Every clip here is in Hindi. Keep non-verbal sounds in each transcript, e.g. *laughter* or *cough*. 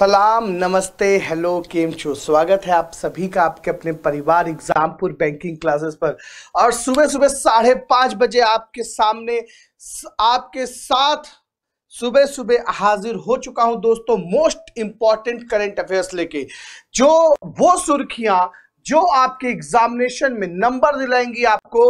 सलाम नमस्ते हेलो केम चो स्वागत है आप सभी का आपके अपने परिवार एग्जामपुर बैंकिंग क्लासेस पर और सुबह सुबह साढ़े पाँच बजे आपके सामने आपके साथ सुबह सुबह हाजिर हो चुका हूं दोस्तों मोस्ट इंपॉर्टेंट करेंट अफेयर्स लेके जो वो सुर्खियां जो आपके एग्जामिनेशन में नंबर दिलाएंगी आपको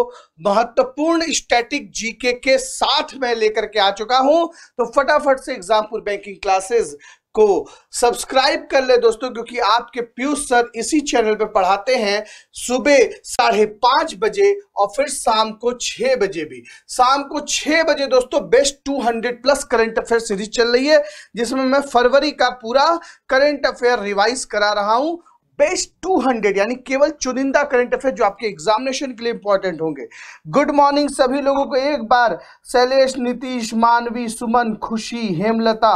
महत्वपूर्ण स्टैटिक जीके के साथ मैं लेकर के आ चुका हूं तो फटाफट से एग्जामपुर बैंकिंग क्लासेस को सब्सक्राइब कर ले दोस्तों क्योंकि आपके पीयूष सर इसी चैनल पर पढ़ाते हैं सुबह साढ़े पाँच बजे और फिर शाम को छः बजे भी शाम को छः बजे दोस्तों best 200 plus current affair series चल रही है जिसमें मैं फरवरी का पूरा करंट अफेयर रिवाइज करा रहा हूं बेस्ट 200 यानी केवल चुनिंदा करंट अफेयर जो आपके एग्जामिनेशन के लिए इंपॉर्टेंट होंगे गुड मॉर्निंग सभी लोगों को एक बार शैलेश नीतीश मानवी सुमन खुशी हेमलता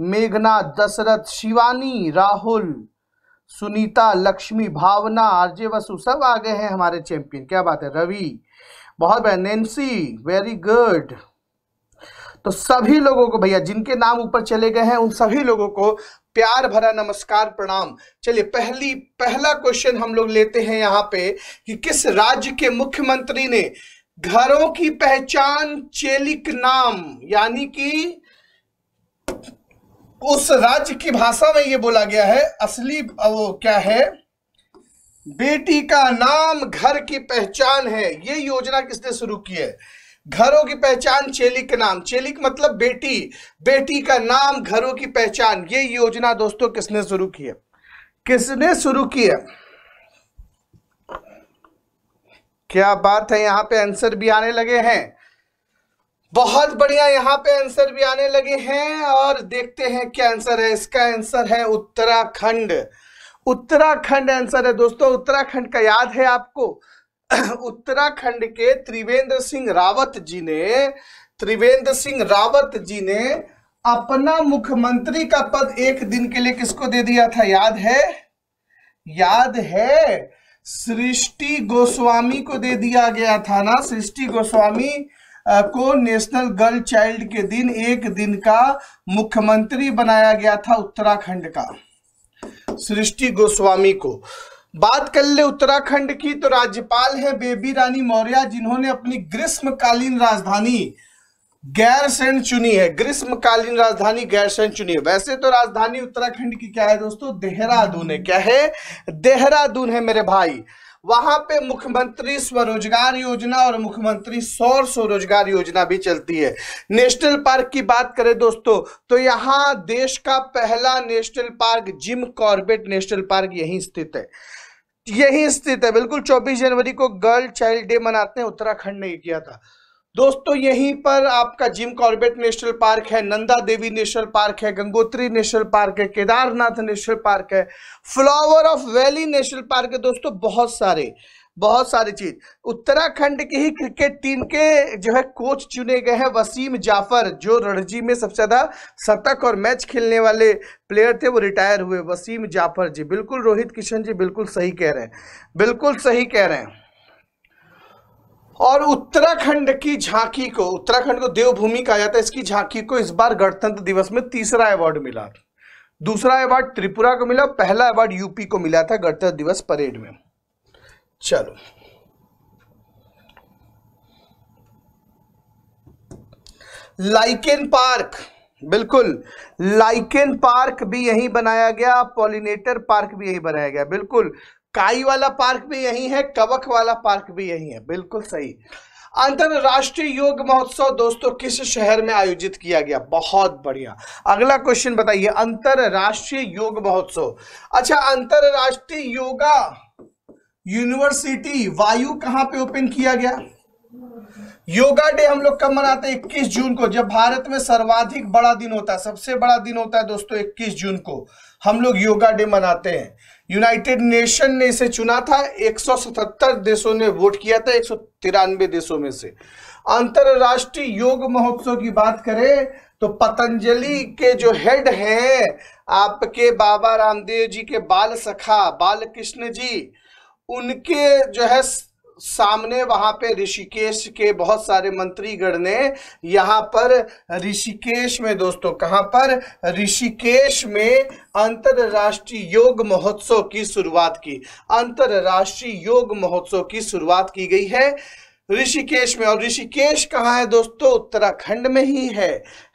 मेघना दशरथ शिवानी राहुल सुनीता लक्ष्मी भावना आरजे वसु सब आ गए हैं हमारे चैंपियन क्या बात है रवि बहुत बढ़िया नैन्सी वेरी गुड तो सभी लोगों को भैया जिनके नाम ऊपर चले गए हैं उन सभी लोगों को प्यार भरा नमस्कार प्रणाम चलिए पहली पहला क्वेश्चन हम लोग लेते हैं यहाँ पे कि किस राज्य के मुख्यमंत्री ने घरों की पहचान चेलिक नाम यानी कि उस राज्य की भाषा में ये बोला गया है असली वो क्या है बेटी का नाम घर की पहचान है ये योजना किसने शुरू की है घरों की पहचान चेलिक नाम चेलिक मतलब बेटी बेटी का नाम घरों की पहचान ये योजना दोस्तों किसने शुरू की है किसने शुरू की है क्या बात है यहां पे आंसर भी आने लगे हैं बहुत बढ़िया यहाँ पे आंसर भी आने लगे हैं और देखते हैं क्या आंसर है इसका आंसर है उत्तराखंड उत्तराखंड आंसर है दोस्तों उत्तराखंड का याद है आपको *clears throat* उत्तराखंड के त्रिवेंद्र सिंह रावत जी ने त्रिवेंद्र सिंह रावत जी ने अपना मुख्यमंत्री का पद एक दिन के लिए किसको दे दिया था याद है याद है सृष्टि गोस्वामी को दे दिया गया था ना सृष्टि गोस्वामी को नेशनल गर्ल चाइल्ड के दिन एक दिन का मुख्यमंत्री बनाया गया था उत्तराखंड का सृष्टि गोस्वामी को बात कर ले उत्तराखंड की तो राज्यपाल है बेबी रानी मौर्य जिन्होंने अपनी ग्रीष्मकालीन राजधानी गैरसैन चुनी है ग्रीष्मकालीन राजधानी गैरसैन चुनी है वैसे तो राजधानी उत्तराखंड की क्या है दोस्तों देहरादून है क्या है देहरादून है मेरे भाई वहां पे मुख्यमंत्री स्वरोजगार योजना और मुख्यमंत्री सौर स्वरोजगार योजना भी चलती है नेशनल पार्क की बात करें दोस्तों तो यहाँ देश का पहला national park Jim Corbett national park यहीं स्थित है यही स्थित है बिल्कुल 24 जनवरी को गर्ल चाइल्ड डे मनाते हैं उत्तराखंड ने किया था दोस्तों यहीं पर आपका जिम कॉर्बेट नेशनल पार्क है नंदा देवी नेशनल पार्क है गंगोत्री नेशनल पार्क है केदारनाथ नेशनल पार्क है flower of valley national park है दोस्तों बहुत सारे बहुत सारी चीज उत्तराखंड के ही क्रिकेट टीम के जो है कोच चुने गए हैं वसीम जाफर जो रणजी में सबसे ज़्यादा शतक और मैच खेलने वाले प्लेयर थे वो रिटायर हुए वसीम जाफर जी बिल्कुल रोहित किशन जी बिल्कुल सही कह रहे हैं बिल्कुल सही कह रहे हैं और उत्तराखंड की झांकी को उत्तराखंड को देवभूमि कहा जाता है इसकी झांकी को इस बार गणतंत्र दिवस में तीसरा अवार्ड मिला दूसरा अवार्ड त्रिपुरा को मिला पहला अवार्ड यूपी को मिला था गणतंत्र दिवस परेड में चलो लाइकेन पार्क बिल्कुल लाइकेन पार्क भी यही बनाया गया पॉलिनेटर पार्क भी यही बनाया गया बिल्कुल काई वाला पार्क भी यही है कवक वाला पार्क भी यही है बिल्कुल सही अंतरराष्ट्रीय योग महोत्सव दोस्तों किस शहर में आयोजित किया गया बहुत बढ़िया अगला क्वेश्चन बताइए अंतरराष्ट्रीय योग महोत्सव अच्छा अंतरराष्ट्रीय योगा यूनिवर्सिटी वायु कहां पे ओपन किया गया योगा डे हम लोग कब मनाते हैं 21 जून को जब भारत में सर्वाधिक बड़ा दिन होता है सबसे बड़ा दिन होता है दोस्तों 21 जून को हम लोग योगा डे मनाते हैं यूनाइटेड नेशन ने इसे चुना था 177 देशों ने वोट किया था एक देशों में से अंतरराष्ट्रीय योग महोत्सव की बात करें तो पतंजलि के जो हेड हैं आपके बाबा रामदेव जी के बाल सखा बाल कृष्ण जी उनके जो है सामने वहां पे ऋषिकेश के बहुत सारे मंत्रीगण ने यहां पर ऋषिकेश में दोस्तों कहां पर ऋषिकेश में अंतरराष्ट्रीय योग महोत्सव की शुरुआत की अंतरराष्ट्रीय योग महोत्सव की शुरुआत की गई है ऋषिकेश में और ऋषिकेश कहाँ है दोस्तों उत्तराखंड में ही है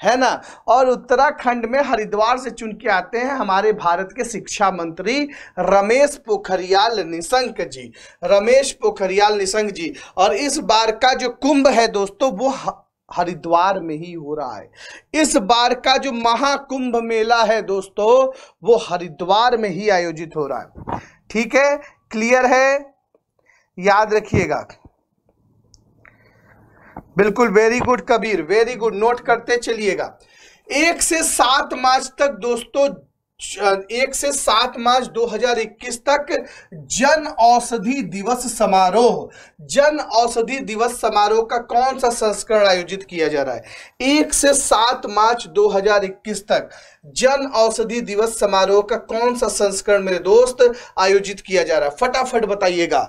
है ना और उत्तराखंड में हरिद्वार से चुन के आते हैं हमारे भारत के शिक्षा मंत्री रमेश पोखरियाल निशंक जी रमेश पोखरियाल निशंक जी और इस बार का जो कुंभ है दोस्तों वो हरिद्वार में ही हो रहा है इस बार का जो महाकुंभ मेला है दोस्तों वो हरिद्वार में ही आयोजित हो रहा है ठीक है क्लियर है याद रखिएगा बिल्कुल very good Kabir very good note करते चलिएगा एक से सात मार्च तक दोस्तों एक से सात मार्च 2021 तक जन औषधि दिवस समारोह जन औषधि दिवस समारोह का कौन सा संस्करण आयोजित किया जा रहा है एक से सात मार्च 2021 तक जन औषधि दिवस समारोह का कौन सा संस्करण मेरे दोस्त आयोजित किया जा रहा है फटाफट बताइएगा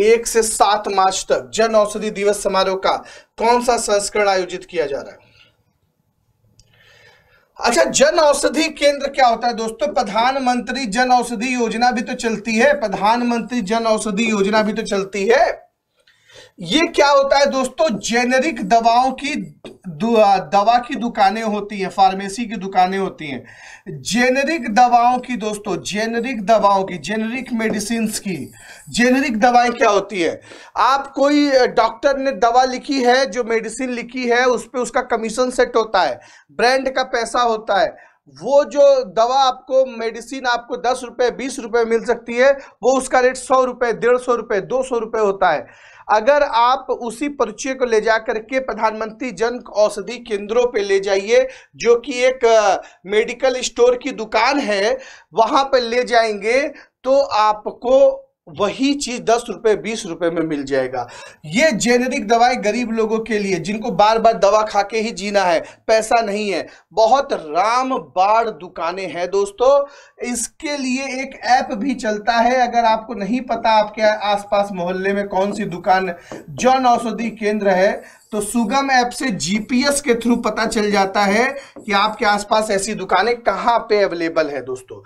एक से सात मार्च तक जन औषधि दिवस समारोह का कौन सा संस्करण आयोजित किया जा रहा है अच्छा जन औषधि केंद्र क्या होता है दोस्तों प्रधानमंत्री जन औषधि योजना भी तो चलती है प्रधानमंत्री जन औषधि योजना भी तो चलती है ये क्या होता है दोस्तों जेनेरिक दवाओं की दवा की दुकानें होती हैं फार्मेसी की दुकानें होती हैं जेनेरिक दवाओं की दोस्तों जेनेरिक दवाओं की जेनेरिक मेडिसिन की जेनेरिक दवाएं क्या होती है आप कोई डॉक्टर ने दवा लिखी है जो मेडिसिन लिखी है उस पर उसका कमीशन सेट होता है ब्रांड का पैसा होता है वो जो दवा आपको मेडिसिन आपको दस रुपये बीस रुपये मिल सकती है वो उसका रेट सौ रुपये डेढ़ सौ रुपये दो सौ रुपये होता है अगर आप उसी पर्चे को ले जा करके प्रधानमंत्री जन औषधि केंद्रों पे ले जाइए जो कि एक मेडिकल स्टोर की दुकान है वहाँ पर ले जाएंगे तो आपको वही चीज दस रुपए बीस रुपए में मिल जाएगा ये जेनेरिक दवाएं गरीब लोगों के लिए जिनको बार बार दवा खा के ही जीना है पैसा नहीं है बहुत राम बाढ़ दुकानें हैं दोस्तों इसके लिए एक ऐप भी चलता है अगर आपको नहीं पता आपके आसपास मोहल्ले में कौन सी दुकान जन औषधि केंद्र है तो सुगम ऐप से जीपीएस के थ्रू पता चल जाता है कि आपके आसपास ऐसी दुकानें कहां पे अवेलेबल है दोस्तों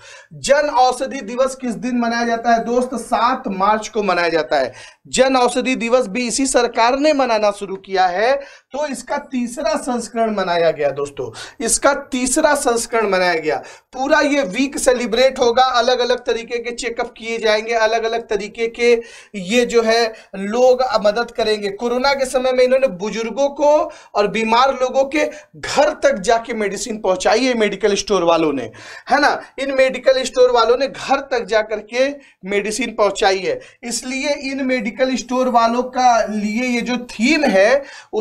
जन औषधि दिवस किस दिन मनाया जाता है दोस्त सात मार्च को मनाया जाता है जन औषधि दिवस भी इसी सरकार ने मनाना शुरू किया है तो इसका तीसरा संस्करण मनाया गया दोस्तों इसका तीसरा संस्करण मनाया गया पूरा ये वीक सेलिब्रेट होगा अलग अलग तरीके के चेकअप किए जाएंगे अलग अलग तरीके के ये जो है लोग मदद करेंगे कोरोना के समय में इन्होंने बुजुर्गों को और बीमार लोगों के घर तक जाके मेडिसिन पहुंचाई है मेडिकल स्टोर वालों ने है ना इन मेडिकल स्टोर वालों ने घर तक जा करके मेडिसिन पहुंचाई है इसलिए इन मेडिकल स्टोर वालों का लिए ये जो थीम है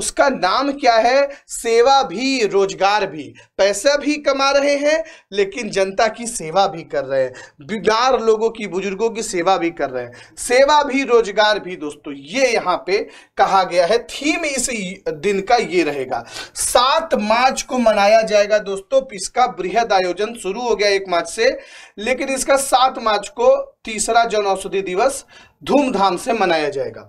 उसका नाम क्या है सेवा भी रोजगार भी पैसा भी कमा रहे हैं लेकिन जनता की सेवा भी कर रहे हैं बीमार लोगों की बुजुर्गों की सेवा भी कर रहे हैं सेवा भी रोजगार भी दोस्तों ये यहाँ पे कहा गया है थीम इस दिन का ये रहेगा सात मार्च को मनाया जाएगा दोस्तों तो इसका बृहद आयोजन शुरू हो गया एक मार्च से लेकिन इसका सात मार्च को तीसरा जन औषधि दिवस धूमधाम से मनाया जाएगा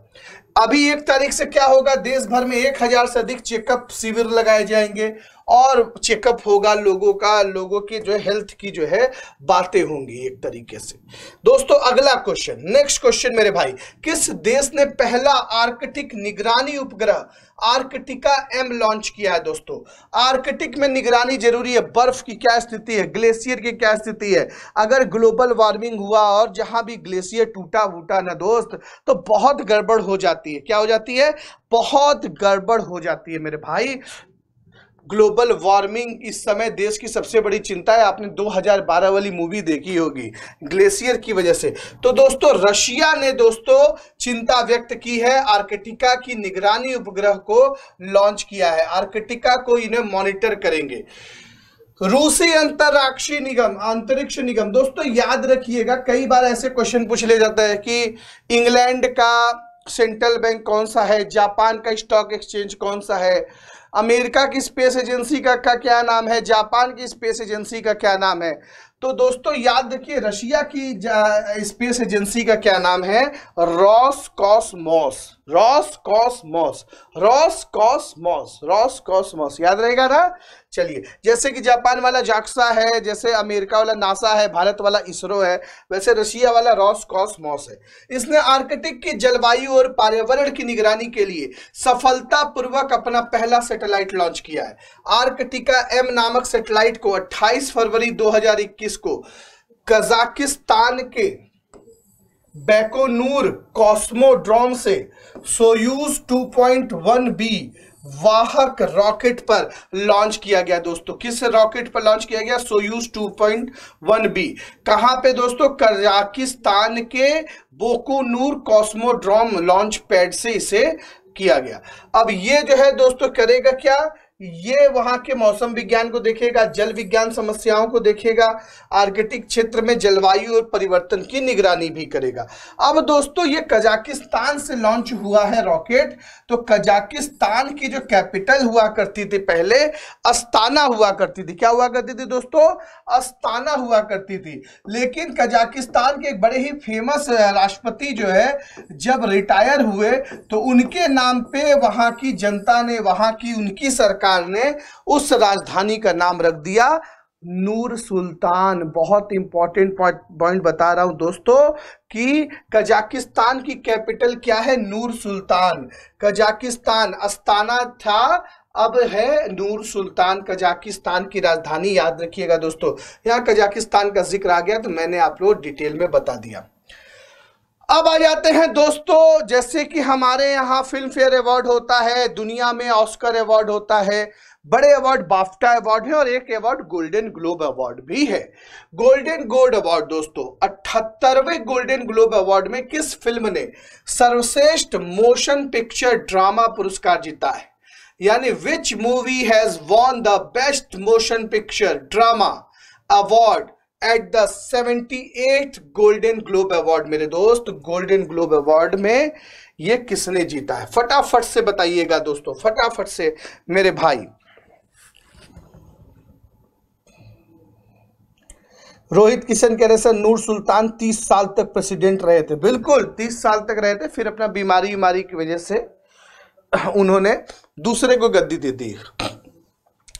अभी एक तारीख से क्या होगा देश भर में एक हजार से अधिक चेकअप शिविर लगाए जाएंगे और चेकअप होगा लोगों का लोगों की जो हेल्थ की जो है बातें होंगी एक तरीके से दोस्तों अगला क्वेश्चन नेक्स्ट क्वेश्चन मेरे भाई किस देश ने पहला आर्कटिक निगरानी उपग्रह आर्कटिका एम लॉन्च किया है दोस्तों आर्कटिक में निगरानी जरूरी है बर्फ की क्या स्थिति है ग्लेशियर की क्या स्थिति है अगर ग्लोबल वार्मिंग हुआ और जहां भी ग्लेशियर टूटा वूटा ना दोस्त तो बहुत गड़बड़ हो जाती है क्या हो जाती है बहुत गड़बड़ हो जाती है मेरे भाई ग्लोबल वार्मिंग इस समय देश की सबसे बड़ी चिंता है आपने 2012 वाली मूवी देखी होगी ग्लेशियर की वजह से तो दोस्तों रशिया ने दोस्तों चिंता व्यक्त की है आर्कटिका की निगरानी उपग्रह को लॉन्च किया है आर्कटिका को इन्हें मॉनिटर करेंगे रूसी अंतर्राष्ट्रीय निगम अंतरिक्ष निगम दोस्तों याद रखिएगा कई बार ऐसे क्वेश्चन पूछ लिया जाता है कि इंग्लैंड का सेंट्रल बैंक कौन सा है जापान का स्टॉक एक्सचेंज कौन सा है अमेरिका की स्पेस एजेंसी का, का क्या नाम है जापान की स्पेस एजेंसी का क्या नाम है तो दोस्तों याद रखिए रशिया की स्पेस एजेंसी का क्या नाम है Roscosmos Roscosmos Roscosmos Roscosmos याद रहेगा ना चलिए जैसे कि जापान वाला जाक्सा है जैसे अमेरिका वाला नासा है भारत वाला इसरो है वैसे रशिया वाला रॉस कॉस्मोस है इसने आर्कटिक की जलवायु और पर्यावरण की निगरानी के लिए सफलतापूर्वक अपना पहला सैटेलाइट लॉन्च किया है आर्कटिका एम नामक सेटेलाइट को अट्ठाईस फरवरी दो को कजाकिस्तान के बैकोनूर कॉस्मोड्रोम से सोयूज वन बी वाहक रॉकेट पर लॉन्च किया गया दोस्तों किस रॉकेट पर लॉन्च किया गया सोयूज वन बी कहां पे दोस्तों कजाकिस्तान के बोकोनूर कॉस्मोड्रोम लॉन्च पैड से इसे किया गया अब ये जो है दोस्तों करेगा क्या ये वहां के मौसम विज्ञान को देखेगा जल विज्ञान समस्याओं को देखेगा आर्कटिक क्षेत्र में जलवायु और परिवर्तन की निगरानी भी करेगा अब दोस्तों ये कजाकिस्तान से लॉन्च हुआ है रॉकेट तो कजाकिस्तान की जो कैपिटल हुआ करती थी पहले अस्ताना हुआ करती थी क्या हुआ करती थी दोस्तों अस्ताना हुआ करती थी लेकिन कजाकिस्तान के एक बड़े ही फेमस राष्ट्रपति जो है जब रिटायर हुए तो उनके नाम पर वहां की जनता ने वहां की उनकी सरकार सरकार ने उस राजधानी का नाम रख दिया नूर सुल्तान बहुत इंपॉर्टेंट पॉइंट बता रहा हूं दोस्तों कि कजाकिस्तान की कैपिटल क्या है नूर सुल्तान कजाकिस्तान अस्ताना था अब है नूर सुल्तान कजाकिस्तान की राजधानी याद रखिएगा दोस्तों यहाँ कजाकिस्तान का जिक्र आ गया तो मैंने आप लोग डिटेल में बता दिया अब आ जाते हैं दोस्तों जैसे कि हमारे यहाँ फिल्म फेयर अवार्ड होता है दुनिया में ऑस्कर अवार्ड होता है बड़े अवार्ड बाफ्टा अवार्ड है और एक अवार्ड गोल्डन ग्लोब अवार्ड भी है गोल्डन गोल्ड अवार्ड दोस्तों अठहत्तरवे गोल्डन ग्लोब अवार्ड में किस फिल्म ने सर्वश्रेष्ठ मोशन पिक्चर ड्रामा पुरस्कार जीता है यानी which movie has won the best motion picture drama award at the at Golden Globe award मेरे दोस्त गोल्डन ग्लोब अवार्ड में ये किसने जीता है फटाफट से बताइएगा दोस्तों फटाफट से मेरे भाई रोहित किशन कह रहे सर नूर सुल्तान तीस साल तक प्रेसिडेंट रहे थे बिल्कुल तीस साल तक रहे थे फिर अपना बीमारी बीमारी की वजह से उन्होंने दूसरे को गद्दी दे दी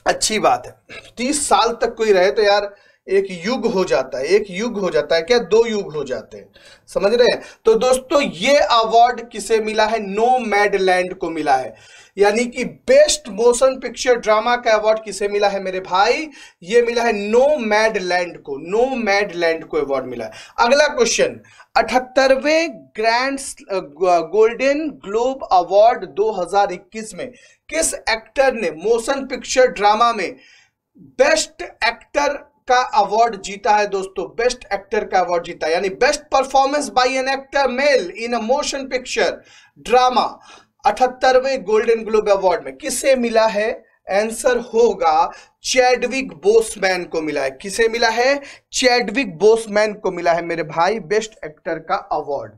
अच्छी बात है तीस साल तक कोई रहे तो यार एक युग हो जाता है एक युग हो जाता है क्या दो युग हो जाते हैं समझ रहे हैं तो दोस्तों ये अवार्ड किसे मिला है नो मैडलैंड को मिला है यानी कि बेस्ट मोशन पिक्चर ड्रामा का अवार्ड किसे मिला है मेरे भाई ये मिला है नो मैड लैंड को नो मैड लैंड को अवार्ड मिला है अगला क्वेश्चन अठहत्तरवे ग्रैंड गोल्डन ग्लोब अवार्ड 2021 में किस एक्टर ने मोशन पिक्चर ड्रामा में बेस्ट एक्टर का अवार्ड जीता है दोस्तों बेस्ट एक्टर का अवार्ड जीता है यानी best performance by an actor male in a motion picture drama अठहत्तरवें गोल्डन ग्लोब अवार्ड में किसे मिला है आंसर होगा चैडविक बोसमैन को मिला है किसे मिला है चैडविक बोसमैन को मिला है मेरे भाई बेस्ट एक्टर का अवार्ड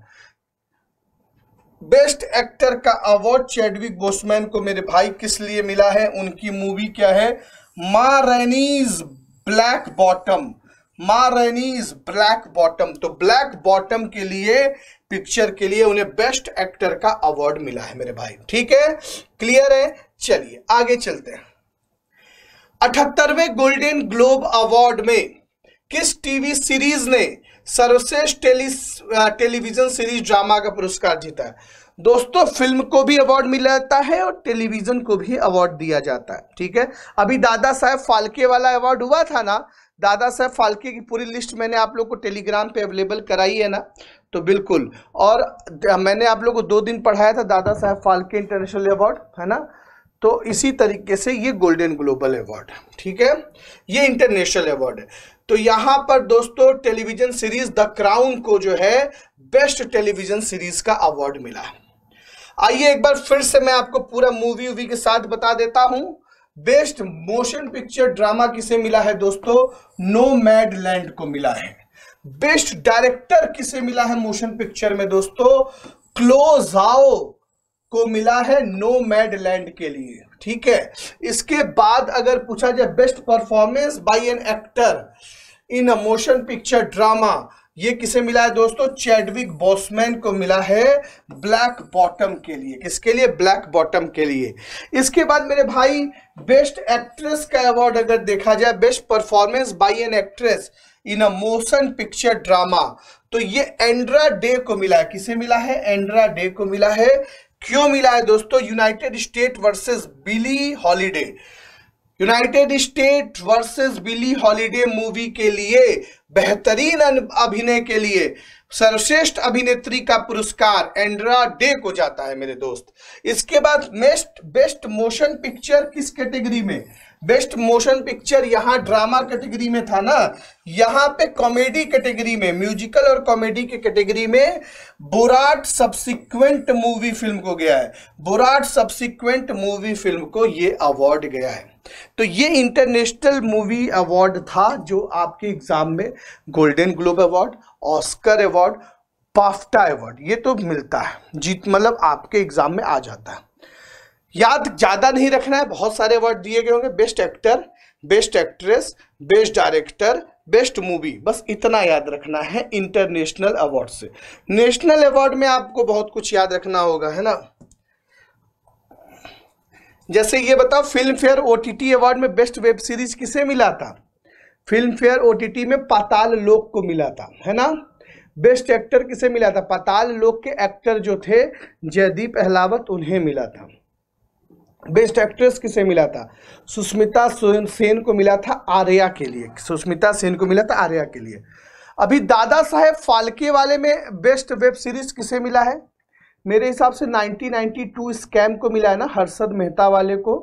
बेस्ट एक्टर का अवार्ड चैडविक बोसमैन को मेरे भाई किस लिए मिला है उनकी मूवी क्या है माँ रेनीज black bottom Ma Rainey Rainey's black bottom तो ब्लैक बॉटम के लिए पिक्चर के लिए उन्हें बेस्ट एक्टर का अवार्ड मिला है मेरे भाई ठीक है क्लियर है चलिए आगे चलते हैं अठहत्तरवें गोल्डन ग्लोब अवार्ड में किस टीवी सीरीज ने सर्वश्रेष्ठ टेली टेलीविजन सीरीज ड्रामा का पुरस्कार जीता है दोस्तों फिल्म को भी अवार्ड मिला जाता है और टेलीविजन को भी अवार्ड दिया जाता है ठीक है अभी दादा साहेब फाल्के वाला अवार्ड हुआ था ना दादा साहेब फाल्के की पूरी लिस्ट मैंने आप लोग को टेलीग्राम पे अवेलेबल कराई है ना तो बिल्कुल और मैंने आप लोग को दो दिन पढ़ाया था दादा साहेब फाल्के इंटरनेशनल अवार्ड है ना तो इसी तरीके से ये गोल्डन ग्लोबल अवार्ड ठीक है ये इंटरनेशनल अवार्ड है तो यहां पर दोस्तों टेलीविजन सीरीज द क्राउन को जो है बेस्ट टेलीविजन सीरीज का अवार्ड मिला है आइए एक बार फिर से मैं आपको पूरा मूवी वूवी के साथ बता देता हूं बेस्ट मोशन पिक्चर ड्रामा किसे मिला है दोस्तों नो मैड लैंड को मिला है बेस्ट डायरेक्टर किसे मिला है मोशन पिक्चर में दोस्तों क्लोज आओ को मिला है नो मैड लैंड के लिए ठीक है इसके बाद अगर पूछा जाए best performance by an actor in a motion picture drama ये किसे मिला है दोस्तों चैडविक बोसमैन को मिला है ब्लैक बॉटम के लिए किसके लिए ब्लैक बॉटम के लिए इसके बाद मेरे भाई बेस्ट एक्ट्रेस का अवार्ड अगर देखा जाए best performance by an actress in a motion picture drama तो ये एंड्रा डे को मिला है किसे मिला है एंड्रा डे को मिला है क्यों मिला है दोस्तों United State versus Billie Holiday United State versus Billie Holiday movie के लिए बेहतरीन अभिनय के लिए सर्वश्रेष्ठ अभिनेत्री का पुरस्कार एंड्रा डे को जाता है मेरे दोस्त इसके बाद बेस्ट बेस्ट मोशन पिक्चर किस कैटेगरी में बेस्ट मोशन पिक्चर यहाँ ड्रामा कैटेगरी में था ना यहाँ पे कॉमेडी कैटेगरी में म्यूजिकल और कॉमेडी के कैटेगरी में बुराट सब्सिक्वेंट मूवी फिल्म को गया है बुराट सब्सिक्वेंट मूवी फिल्म को ये अवार्ड गया है तो ये इंटरनेशनल मूवी अवार्ड था जो आपके एग्ज़ाम में Golden Globe award Oscar award BAFTA award ये तो मिलता है जीत मतलब आपके एग्ज़ाम में आ जाता है याद ज़्यादा नहीं रखना है बहुत सारे अवार्ड दिए गए होंगे best actor best actress best director best movie बस इतना याद रखना है इंटरनेशनल अवार्ड से नेशनल अवार्ड में आपको बहुत कुछ याद रखना होगा है ना जैसे ये बताओ फिल्म फेयर ओ अवार्ड में बेस्ट वेब सीरीज किसे मिला था फिल्म फेयर ओ में पाताल लोक को मिला था है ना बेस्ट एक्टर किसे मिला था पाताल लोक के एक्टर जो थे जयदीप अहलावत उन्हें मिला था बेस्ट एक्ट्रेस किसे मिला था सुष्मिता सेन को मिला था आर्या के लिए सुष्मिता सेन को मिला था आर्या के लिए अभी दादा साहेब फाल्के वाले में बेस्ट वेब सीरीज किसे मिला है मेरे हिसाब से 1992 स्कैम को मिला है ना हर्षद मेहता वाले को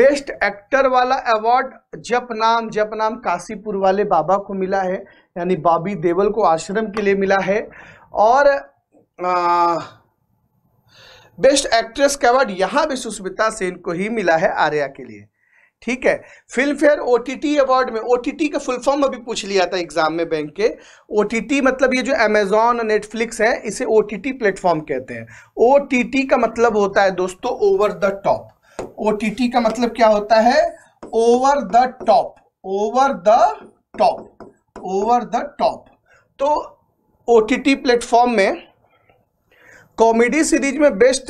बेस्ट एक्टर वाला अवार्ड जप नाम जप नाम काशीपुर वाले बाबा को मिला है यानी बाबी देवल को आश्रम के लिए मिला है और आ, बेस्ट एक्ट्रेस का अवार्ड यहाँ भी सुष्मिता सेन को ही मिला है आर्या के लिए ठीक है फिल्म फेयर ओ अवार्ड में ओ का फुल फॉर्म अभी पूछ लिया था एग्जाम में बैंक के ओ मतलब ये जो अमेजोन और नेटफ्लिक्स है इसे ओ प्लेटफॉर्म कहते हैं ओ का मतलब होता है दोस्तों ओवर द टॉप ओ का मतलब क्या होता है over the top over the top over the top तो ओ प्लेटफॉर्म में कॉमेडी सीरीज में बेस्ट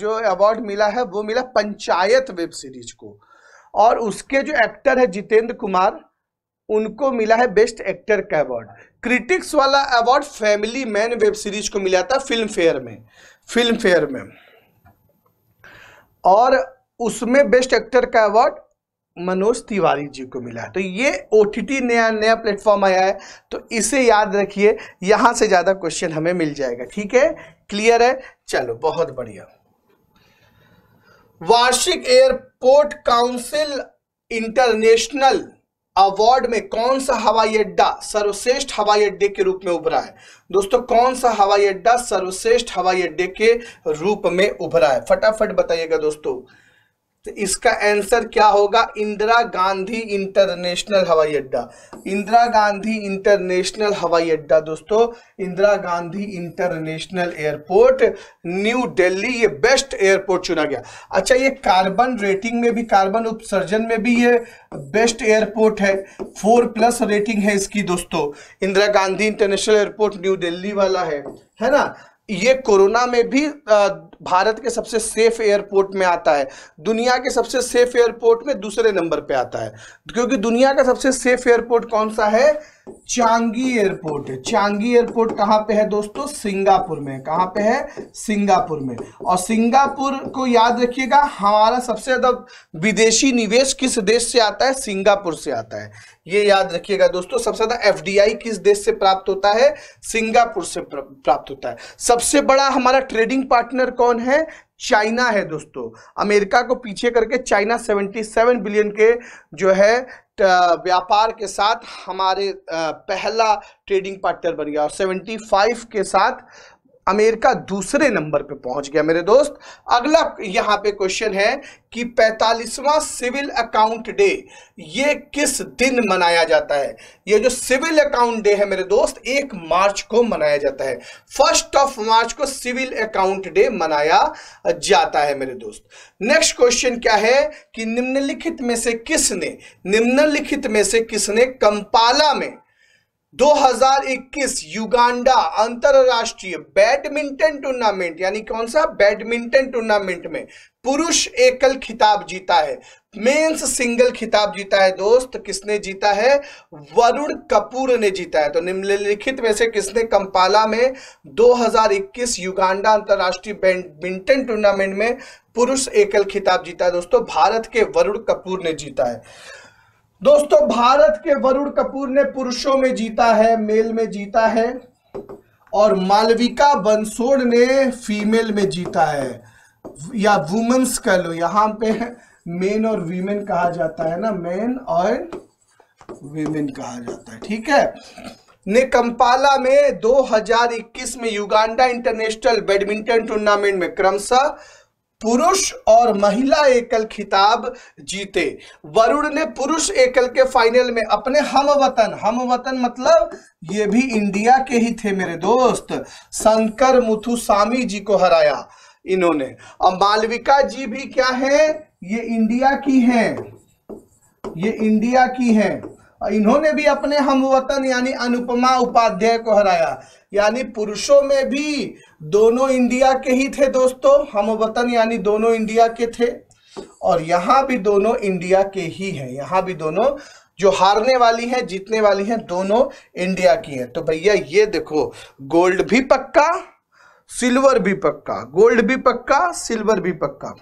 जो अवार्ड मिला है वो मिला पंचायत वेब सीरीज को और उसके जो एक्टर है जितेंद्र कुमार उनको मिला है बेस्ट एक्टर का अवार्ड क्रिटिक्स वाला award family man web series को मिला था फिल्म फेयर में फिल्म फेयर में और उसमें बेस्ट एक्टर का अवार्ड मनोज तिवारी जी को मिला है तो ये ओ नया नया प्लेटफॉर्म आया है तो इसे याद रखिए यहाँ से ज़्यादा क्वेश्चन हमें मिल जाएगा ठीक है क्लियर है चलो बहुत बढ़िया वार्षिक एयरपोर्ट काउंसिल इंटरनेशनल अवार्ड में कौन सा हवाई अड्डा सर्वश्रेष्ठ हवाई अड्डे के रूप में उभरा है दोस्तों कौन सा हवाई अड्डा सर्वश्रेष्ठ हवाई अड्डे के रूप में उभरा है फटाफट बताइएगा दोस्तों तो इसका आंसर क्या होगा इंदिरा गांधी इंटरनेशनल हवाई अड्डा इंदिरा गांधी इंटरनेशनल हवाई अड्डा दोस्तों Indira Gandhi international airport New Delhi ये बेस्ट एयरपोर्ट चुना गया अच्छा ये कार्बन रेटिंग में भी कार्बन उपसर्जन में भी ये बेस्ट एयरपोर्ट है फोर प्लस रेटिंग है इसकी दोस्तों Indira Gandhi international airport New Delhi वाला है है ना ये कोरोना में भी भारत के सबसे सेफ एयरपोर्ट में आता है दुनिया के सबसे सेफ एयरपोर्ट में दूसरे नंबर पे आता है क्योंकि दुनिया का सबसे सेफ एयरपोर्ट कौन सा है चांगी एयरपोर्ट है चांगी एयरपोर्ट कहाँ पे है दोस्तों सिंगापुर में कहाँ पे है सिंगापुर में और सिंगापुर को याद रखिएगा हमारा सबसे ज़्यादा विदेशी निवेश किस देश से आता है सिंगापुर से आता है ये याद रखिएगा दोस्तों सबसे ज्यादा एफ किस देश से प्राप्त होता है सिंगापुर से प्राप्त होता है सबसे बड़ा हमारा ट्रेडिंग पार्टनर कौन है चाइना है दोस्तों अमेरिका को पीछे करके चाइना 77 बिलियन के जो है व्यापार के साथ हमारे पहला ट्रेडिंग पार्टनर बन गया और 75 के साथ अमेरिका दूसरे नंबर पे पहुंच गया मेरे दोस्त अगला यहां पे क्वेश्चन है कि 45वां सिविल अकाउंट डे ये किस दिन मनाया जाता है ये जो सिविल अकाउंट डे है मेरे दोस्त एक मार्च को मनाया जाता है फर्स्ट ऑफ मार्च को सिविल अकाउंट डे मनाया जाता है मेरे दोस्त नेक्स्ट क्वेश्चन क्या है कि निम्नलिखित में से किसने निम्नलिखित में से किसने कंपाला में 2021 युगांडा अंतरराष्ट्रीय बैडमिंटन टूर्नामेंट यानी कौन सा बैडमिंटन टूर्नामेंट में पुरुष एकल खिताब जीता है मेंस सिंगल खिताब जीता है दोस्त किसने जीता है वरुण कपूर ने जीता है तो निम्नलिखित में से किसने कंपाला में 2021 युगांडा अंतरराष्ट्रीय बैडमिंटन टूर्नामेंट में पुरुष एकल खिताब जीता है दोस्तों भारत के वरुण कपूर ने जीता है दोस्तों भारत के वरुण कपूर ने पुरुषों में जीता है मेल में जीता है और मालविका बंसोड़ ने फीमेल में जीता है या वुमेन्स कह लो यहां पे मेन और वीमेन कहा जाता है ना मेन और वीमेन कहा जाता है ठीक है ने कंपाला में 2021 में युगांडा इंटरनेशनल बैडमिंटन टूर्नामेंट में क्रमशः पुरुष और महिला एकल खिताब जीते वरुण ने पुरुष एकल के फाइनल में अपने हम वतन हम वतन मतलब ये भी इंडिया के ही थे मेरे दोस्त शंकर मुथुसामी जी को हराया इन्होंने और मालविका जी भी क्या है ये इंडिया की है ये इंडिया की है इन्होंने भी अपने हम वतन यानी अनुपमा उपाध्याय को हराया यानी पुरुषों में भी दोनों इंडिया के ही थे दोस्तों हम वतन यानी दोनों इंडिया के थे और यहां भी दोनों इंडिया के ही हैं यहां भी दोनों जो हारने वाली हैं जीतने वाली हैं दोनों इंडिया की हैं तो भैया ये देखो गोल्ड भी पक्का सिल्वर भी पक्का गोल्ड भी पक्का सिल्वर भी पक्का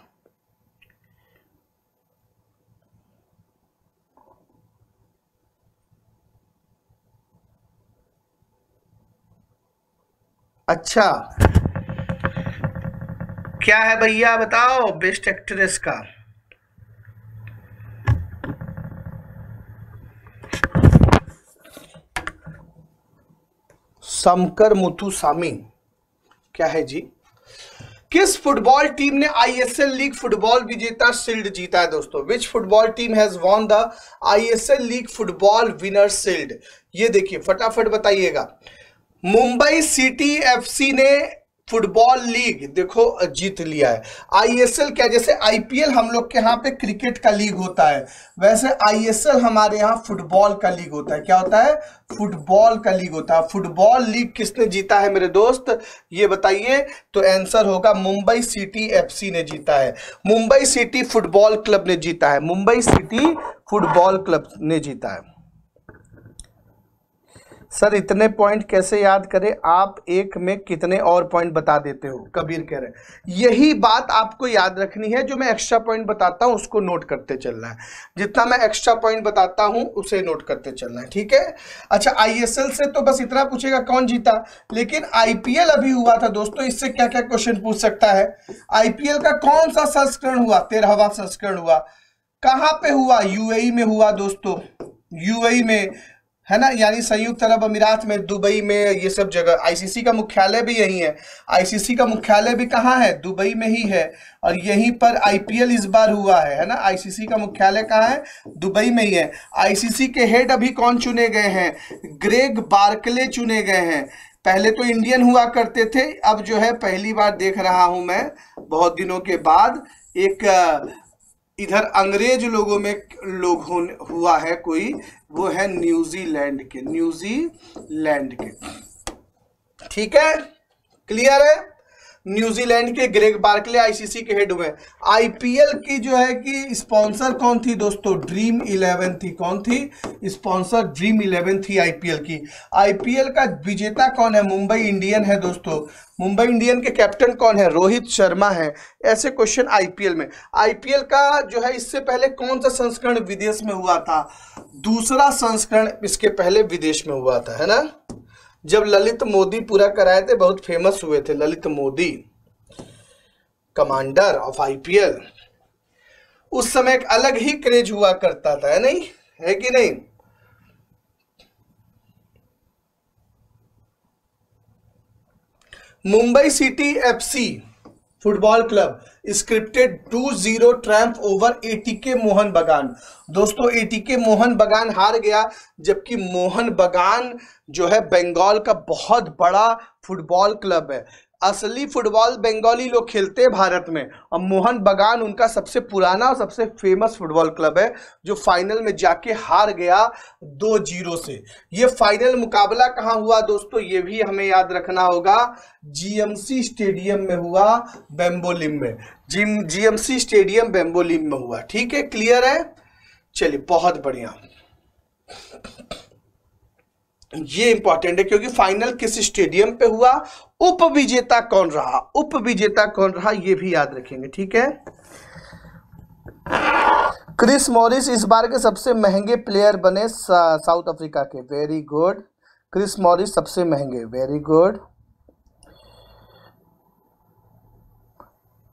अच्छा क्या है भैया बताओ बेस्ट एक्ट्रेस का समकर सामी क्या है जी किस फुटबॉल टीम ने आईएसएल लीग फुटबॉल विजेता सिल्ड जीता है दोस्तों which football team has won the ISL league football winner shield ये देखिए फटाफट बताइएगा मुंबई सिटी एफसी ने फुटबॉल लीग देखो जीत लिया है आईएसएल क्या जैसे आईपीएल हम लोग के यहाँ पे क्रिकेट का लीग होता है वैसे आईएसएल हमारे यहाँ फुटबॉल का लीग होता है क्या होता है फुटबॉल का लीग होता है फुटबॉल लीग किसने जीता है मेरे दोस्त ये बताइए तो आंसर होगा मुंबई सिटी एफसी ने जीता है मुंबई सिटी फुटबॉल क्लब ने जीता है मुंबई सिटी फुटबॉल क्लब ने जीता है सर इतने पॉइंट कैसे याद करें आप एक में कितने और पॉइंट बता देते हो कबीर कह रहे हैं यही बात आपको याद रखनी है जो मैं एक्स्ट्रा पॉइंट बताता हूँ उसको नोट करते चलना है जितना मैं एक्स्ट्रा पॉइंट बताता हूँ उसे नोट करते चलना है ठीक है अच्छा आईएसएल से तो बस इतना पूछेगा कौन जीता लेकिन आईपीएल अभी हुआ था दोस्तों इससे क्या क्या क्वेश्चन पूछ सकता है आईपीएल का कौन सा संस्करण हुआ तेरहवा संस्करण हुआ कहाँ पे हुआ यूएई e में हुआ दोस्तों यूएई e में है ना यानी संयुक्त अरब अमीरात में दुबई में ये सब जगह आईसीसी का मुख्यालय भी यही है आईसीसी का मुख्यालय भी कहाँ है दुबई में ही है और यहीं पर आईपीएल इस बार हुआ है है ना आईसीसी का मुख्यालय कहाँ है दुबई में ही है आईसीसी के हेड अभी कौन चुने गए हैं ग्रेग बार्कले चुने गए हैं पहले तो इंडियन हुआ करते थे अब जो है पहली बार देख रहा हूं मैं बहुत दिनों के बाद एक इधर अंग्रेज लोगों में लोग हुआ है कोई वो है न्यूजीलैंड के न्यूजीलैंड के ठीक है क्लियर है न्यूजीलैंड के ग्रेग बार्कले आईसीसी के हेड हुए आईपीएल की जो है कि स्पॉन्सर कौन थी दोस्तों ड्रीम इलेवन थी कौन थी स्पॉन्सर ड्रीम इलेवन थी आईपीएल की आईपीएल का विजेता कौन है मुंबई इंडियन है दोस्तों मुंबई इंडियन के कैप्टन कौन है रोहित शर्मा है ऐसे क्वेश्चन आईपीएल में आईपीएल का जो है इससे पहले कौन सा संस्करण विदेश में हुआ था दूसरा संस्करण इसके पहले विदेश में हुआ था है ना जब ललित मोदी पूरा कराए थे बहुत फेमस हुए थे Lalit Modi commander of IPL उस समय एक अलग ही क्रेज हुआ करता था है नहीं है कि नहीं Mumbai City FC football club scripted two zero tramp over ATK Mohun Bagan दोस्तों एटीके मोहन बगान हार गया जबकि मोहन बगान जो है बंगाल का बहुत बड़ा फुटबॉल क्लब है असली फुटबॉल बंगाली लोग खेलते हैं भारत में और मोहन बगान उनका सबसे पुराना और सबसे फेमस फुटबॉल क्लब है जो फाइनल में जाके हार गया दो जीरो से ये फाइनल मुकाबला कहाँ हुआ दोस्तों ये भी हमें याद रखना होगा जीएमसी स्टेडियम में हुआ बेम्बोलिम में जिम जीएमसी स्टेडियम बेम्बोलिम में हुआ ठीक है क्लियर है चलिए बहुत बढ़िया ये इंपॉर्टेंट है क्योंकि फाइनल किस स्टेडियम पे हुआ उप विजेता कौन रहा उप विजेता कौन रहा ये भी याद रखेंगे ठीक है क्रिस मॉरिस इस बार के सबसे महंगे प्लेयर बने साउथ अफ्रीका के वेरी गुड क्रिस मॉरिस सबसे महंगे वेरी गुड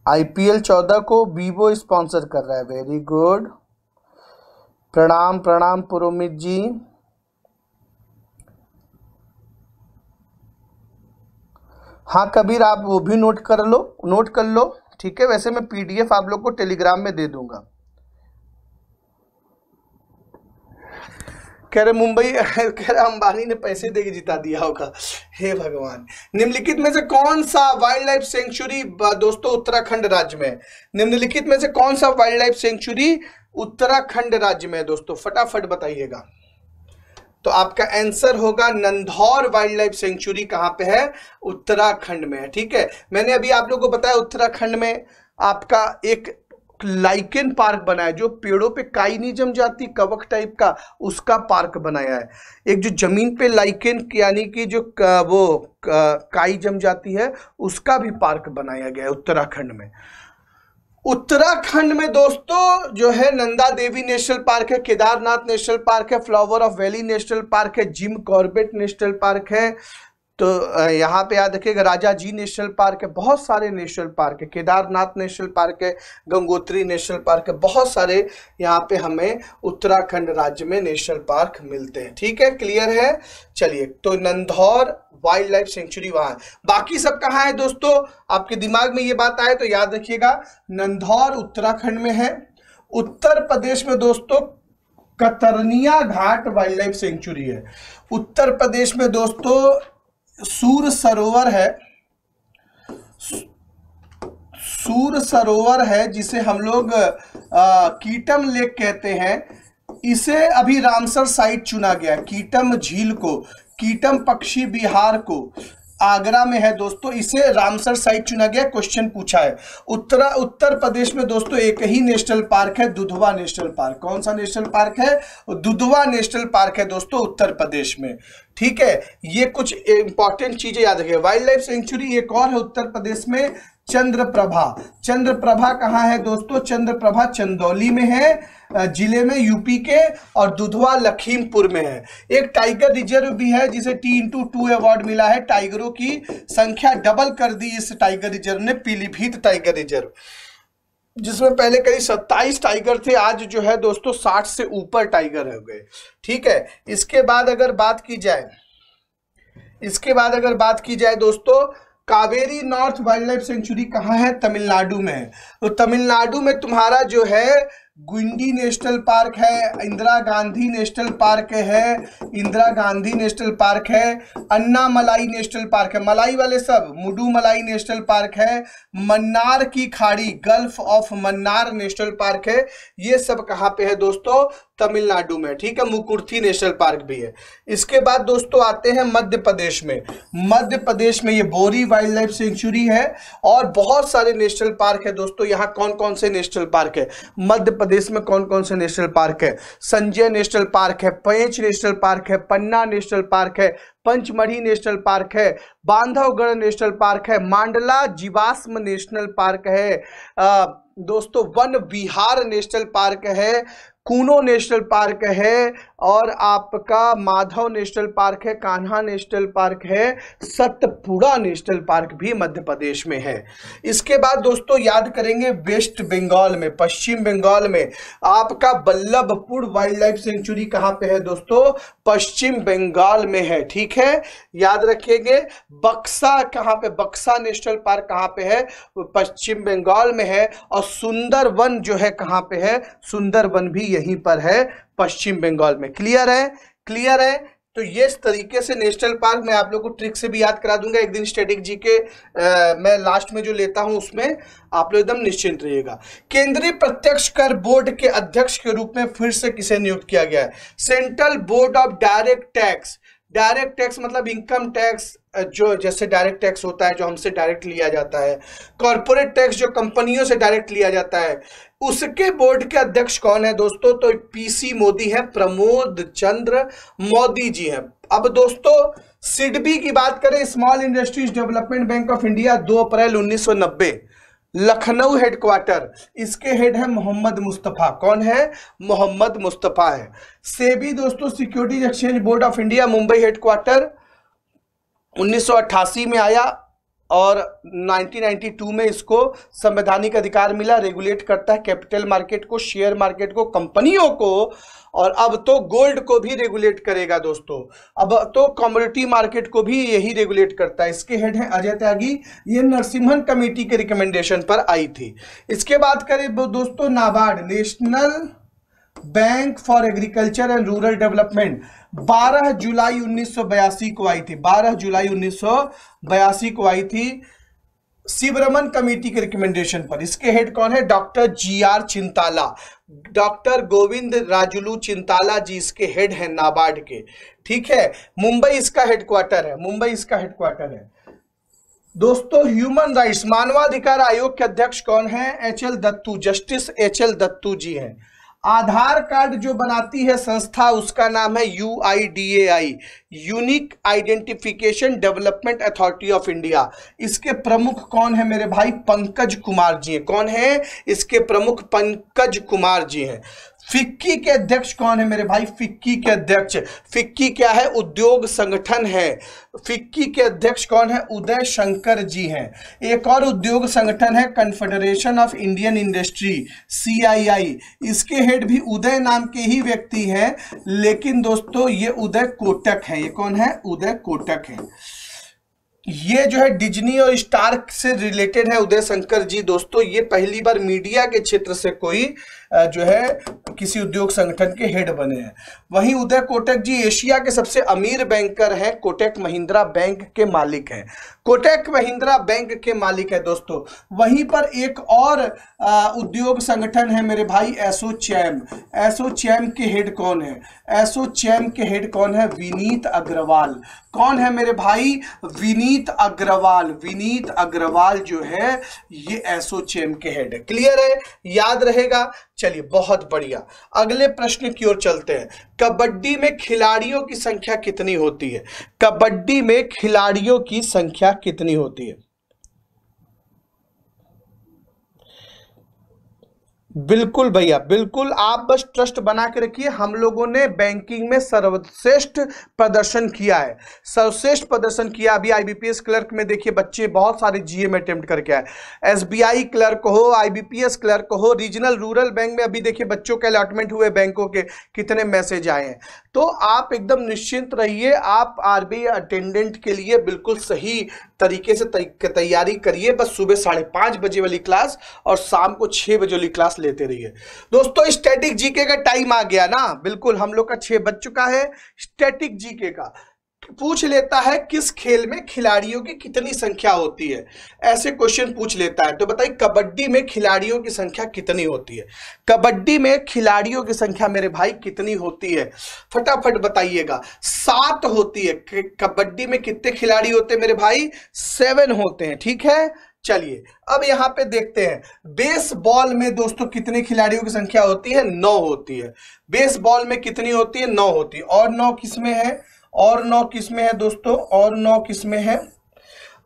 आईपीएल चौदह को वीवो स्पॉन्सर कर रहा है वेरी गुड प्रणाम प्रणाम पुरोमित जी हाँ कबीर आप वो भी नोट कर लो नोट कर लो ठीक है वैसे मैं पीडीएफ आप लोग को टेलीग्राम में दे दूंगा कह रहे मुंबई *laughs* कह रहे अंबानी ने पैसे दे के जिता दिया होगा हे भगवान निम्नलिखित में से कौन सा वाइल्ड लाइफ सेंचुरी दोस्तों उत्तराखंड राज्य में निम्नलिखित में से कौन सा वाइल्ड लाइफ सेंचुरी उत्तराखंड राज्य में दोस्तों फटाफट बताइएगा तो आपका आंसर होगा नंदौर वाइल्ड लाइफ सेंचुरी कहाँ पे है उत्तराखंड में है ठीक है मैंने अभी आप लोगों को बताया उत्तराखंड में आपका एक लाइकेन पार्क बनाया जो पेड़ों पे काई नहीं जम जाती कवक टाइप का उसका पार्क बनाया है एक जो जमीन पे लाइकेन यानी कि जो वो काई जम जाती है उसका भी पार्क बनाया गया है उत्तराखंड में उत्तराखंड में दोस्तों जो है नंदा देवी नेशनल पार्क है केदारनाथ नेशनल पार्क है flower of valley national park है जिम कॉर्बेट नेशनल पार्क है तो यहाँ पे याद रखिएगा राजा जी नेशनल पार्क है बहुत सारे नेशनल पार्क है केदारनाथ नेशनल पार्क है गंगोत्री नेशनल पार्क है बहुत सारे यहाँ पे हमें उत्तराखंड राज्य में नेशनल पार्क मिलते हैं ठीक है क्लियर है चलिए तो नंदौर वाइल्ड लाइफ सेंचुरी वहां बाकी सब कहा है दोस्तों आपके दिमाग में ये बात आए तो याद रखिएगा नंदौर उत्तराखंड में है उत्तर प्रदेश में दोस्तों Katarniaghat wildlife sanctuary है उत्तर प्रदेश में दोस्तों सूर सरोवर है सूर सरोवर है जिसे हम लोग कीटम लेक कहते हैं इसे अभी रामसर साइट चुना गया कीटम झील को कीटम पक्षी बिहार को आगरा में है दोस्तों इसे रामसर साइट चुना गया क्वेश्चन पूछा है उत्तरा उत्तर प्रदेश में दोस्तों एक ही नेशनल पार्क है दुधवा नेशनल पार्क कौन सा नेशनल पार्क है दुधवा नेशनल पार्क है दोस्तों उत्तर प्रदेश में ठीक है ये कुछ इंपॉर्टेंट चीजें याद रखिए वाइल्ड लाइफ सेंचुरी एक और है उत्तर प्रदेश में चंद्रप्रभा चंद्रप्रभा कहाँ है दोस्तों चंद्रप्रभा चंदौली में है जिले में यूपी के और दुधवा लखीमपुर में है एक टाइगर रिजर्व भी है जिसे टी इंटू टू अवार्ड मिला है टाइगरों की संख्या डबल कर दी इस टाइगर रिजर्व ने पीलीभीत टाइगर रिजर्व जिसमें पहले करीब 27 टाइगर थे आज जो है दोस्तों 60 से ऊपर टाइगर हो गए ठीक है इसके बाद अगर बात की जाए इसके बाद अगर बात की जाए दोस्तों Kaveri north wildlife sanctuary कहाँ है तमिलनाडु में तो तमिलनाडु में तुम्हारा जो है गुंडी नेशनल पार्क है इंदिरा गांधी नेशनल पार्क है इंदिरा गांधी नेशनल पार्क है अन्ना मलाई नेशनल पार्क है मलाई वाले सब मुडू मलाई नेशनल पार्क है मन्नार की खाड़ी gulf of Mannar national park है ये सब कहाँ पे है दोस्तों तमिलनाडु में ठीक है मुकुर्थी नेशनल पार्क भी है इसके बाद दोस्तों आते हैं मध्य प्रदेश में मध्य प्रदेश में ये बोरी वाइल्ड लाइफ सेंचुरी है और बहुत सारे नेशनल पार्क है दोस्तों यहाँ कौन कौन से नेशनल पार्क है मध्य प्रदेश में कौन कौन से नेशनल पार्क है संजय नेशनल पार्क है पेंच नेशनल पार्क है पन्ना नेशनल पार्क है पंचमढ़ी नेशनल पार्क है बांधवगढ़ नेशनल पार्क है मांडला जीवाश्म नेशनल पार्क है दोस्तों वन विहार नेशनल पार्क है कूनो नेशनल पार्क है और आपका माधव नेशनल पार्क है कान्हा नेशनल पार्क है सतपुड़ा नेशनल पार्क भी मध्य प्रदेश में है इसके बाद दोस्तों याद करेंगे वेस्ट बंगाल में पश्चिम बंगाल में आपका बल्लभपुर वाइल्ड लाइफ सेंचुरी कहाँ पे है दोस्तों पश्चिम बंगाल में है ठीक है याद रखेंगे बक्सा कहाँ पे बक्सा नेशनल पार्क कहाँ पे है पश्चिम बंगाल में है और सुंदरवन जो है कहाँ पे है सुंदरवन भी यहीं पर है पश्चिम बंगाल में क्लियर है क्लियर है तो ये इस तरीके से नेशनल पार्क मैं आप लोगों को ट्रिक से भी याद करा दूंगा एक दिन स्टेटिक जी के आ, मैं लास्ट में जो लेता हूं उसमें आप लोग एकदम निश्चिंत रहिएगा केंद्रीय प्रत्यक्ष कर बोर्ड के अध्यक्ष के रूप में फिर से किसे नियुक्त किया गया है central board of direct tax direct tax मतलब इनकम टैक्स जो जैसे डायरेक्ट टैक्स होता है जो हमसे डायरेक्ट लिया जाता है कॉरपोरेट टैक्स जो कंपनियों से डायरेक्ट लिया जाता है उसके बोर्ड के अध्यक्ष कौन है दोस्तों तो पीसी मोदी है प्रमोद चंद्र मोदी जी हैं अब दोस्तों सिडबी की बात करें small industries development bank of India 2 April 1990 Lucknow headquarter इसके हेड है मोहम्मद मुस्तफ़ा कौन है मोहम्मद मुस्तफ़ा है सेबी दोस्तों securities exchange board of India Mumbai headquarter 1988 में आया और 1992 में इसको संवैधानिक अधिकार मिला रेगुलेट करता है कैपिटल मार्केट को शेयर मार्केट को कंपनियों को और अब तो गोल्ड को भी रेगुलेट करेगा दोस्तों अब तो कॉमोडिटी मार्केट को भी यही रेगुलेट करता है इसके हेड हैं अजय त्यागी ये नरसिम्हन कमेटी के रिकमेंडेशन पर आई थी इसके बाद करें दोस्तों NABARD national bank for agriculture and rural development 12 जुलाई 1982 को आई थी 12 जुलाई 1982 को आई थी शिवरमन कमेटी के रिकमेंडेशन पर इसके हेड कौन है doctor G R Chintala doctor Govind Rajulu Chintala ji इसके हेड है नाबार्ड के ठीक है मुंबई इसका हेडक्वार्टर है मुंबई इसका हेडक्वार्टर है दोस्तों ह्यूमन राइट्स मानवाधिकार आयोग के अध्यक्ष कौन है H L Dattu justice H L Dattu ji हैं आधार कार्ड जो बनाती है संस्था उसका नाम है U I D A I unique identification development authority of India इसके प्रमुख कौन है मेरे भाई पंकज कुमार जी हैं कौन है इसके प्रमुख पंकज कुमार जी हैं फिक्की के अध्यक्ष कौन है मेरे भाई फिक्की के अध्यक्ष फिक्की क्या है उद्योग संगठन है फिक्की के अध्यक्ष कौन है उदय शंकर जी हैं एक और उद्योग संगठन है confederation of Indian industry CII इसके हेड भी उदय नाम के ही व्यक्ति हैं लेकिन दोस्तों ये उदय कोटक है ये कौन है उदय कोटक है ये जो है डिज्नी और स्टार्क से रिलेटेड है उदय शंकर जी दोस्तों ये पहली बार मीडिया के क्षेत्र से कोई जो है किसी उद्योग संगठन के हेड बने हैं वहीं उदय कोटक जी एशिया के सबसे अमीर बैंकर हैं कोटक महिंद्रा बैंक के मालिक हैं कोटेक महिंद्रा बैंक के मालिक है दोस्तों वहीं पर एक और आ, उद्योग संगठन है मेरे भाई एसोचैम एसोचैम के हेड कौन है चैम के हेड कौन है विनीत अग्रवाल कौन है मेरे भाई विनीत अग्रवाल विनीत अग्रवाल जो है ये एसोचैम के हेड है क्लियर है याद रहेगा चलिए बहुत बढ़िया अगले प्रश्न की ओर चलते हैं कबड्डी में खिलाड़ियों की संख्या कितनी होती है कबड्डी में खिलाड़ियों की संख्या कितनी होती है बिल्कुल भैया बिल्कुल आप बस ट्रस्ट बना के रखिए हम लोगों ने बैंकिंग में सर्वश्रेष्ठ प्रदर्शन किया है सर्वश्रेष्ठ प्रदर्शन किया अभी आईबीपीएस क्लर्क में देखिए बच्चे बहुत सारे जीए में अटेम्प्ट करके आए एसबीआई क्लर्क हो आईबीपीएस क्लर्क हो रीजनल रूरल बैंक में अभी देखिए बच्चों के अलॉटमेंट हुए बैंकों के कितने मैसेज आए हैं तो आप एकदम निश्चिंत रहिए आप आरबीआई अटेंडेंट के लिए बिल्कुल सही तरीके से तैयारी करिए बस सुबह साढ़े बजे वाली क्लास और शाम को छः बजे वाली क्लास लेते रहिए दोस्तों स्टैटिक जीके का टाइम आ गया ना बिल्कुल हम लोग का छः बज चुका है स्टैटिक जीके का पूछ लेता है किस खेल में खिलाड़ियों की कितनी संख्या होती है ऐसे क्वेश्चन पूछ लेता है तो बताइए कबड्डी में खिलाड़ियों की संख्या कितनी होती है कबड्डी में खिलाड़ियों की संख्या मेरे भाई कितनी होती है फटाफट बताइएगा सात होती है कबड्डी में कितने खिलाड़ी होते हैं मेरे भाई सेवन होते हैं ठीक है चलिए अब यहां पे देखते हैं बेसबॉल में दोस्तों कितने खिलाड़ियों की संख्या होती है नौ होती है बेसबॉल में कितनी होती है नौ होती है और नौ किसमें है और नौ किसमें है दोस्तों और नौ किसमें है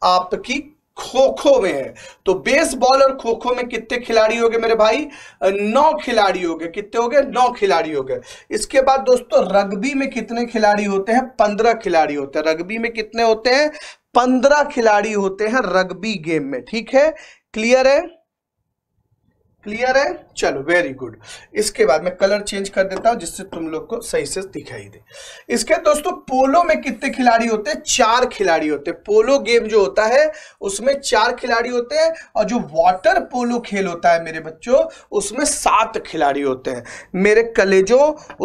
आपकी खो खो में है तो बेसबॉल और खो खो में कितने खिलाड़ी हो गए मेरे भाई नौ खिलाड़ी हो गए कितने हो गए नौ खिलाड़ी हो गए इसके बाद दोस्तों रग्बी में कितने खिलाड़ी होते हैं पंद्रह खिलाड़ी होते हैं रग्बी में कितने होते हैं पंद्रह खिलाड़ी होते हैं रग्बी गेम में ठीक है क्लियर है क्लियर है चलो वेरी गुड इसके बाद मैं कलर चेंज कर देता हूं जिससे तुम लोग को सही से दिखाई दे इसके दोस्तों पोलो में कितने खिलाड़ी होते हैं चार खिलाड़ी होते हैं पोलो गेम जो होता है उसमें चार खिलाड़ी होते हैं और जो वाटर पोलो खेल होता है मेरे बच्चों उसमें सात खिलाड़ी होते हैं मेरे कलेजो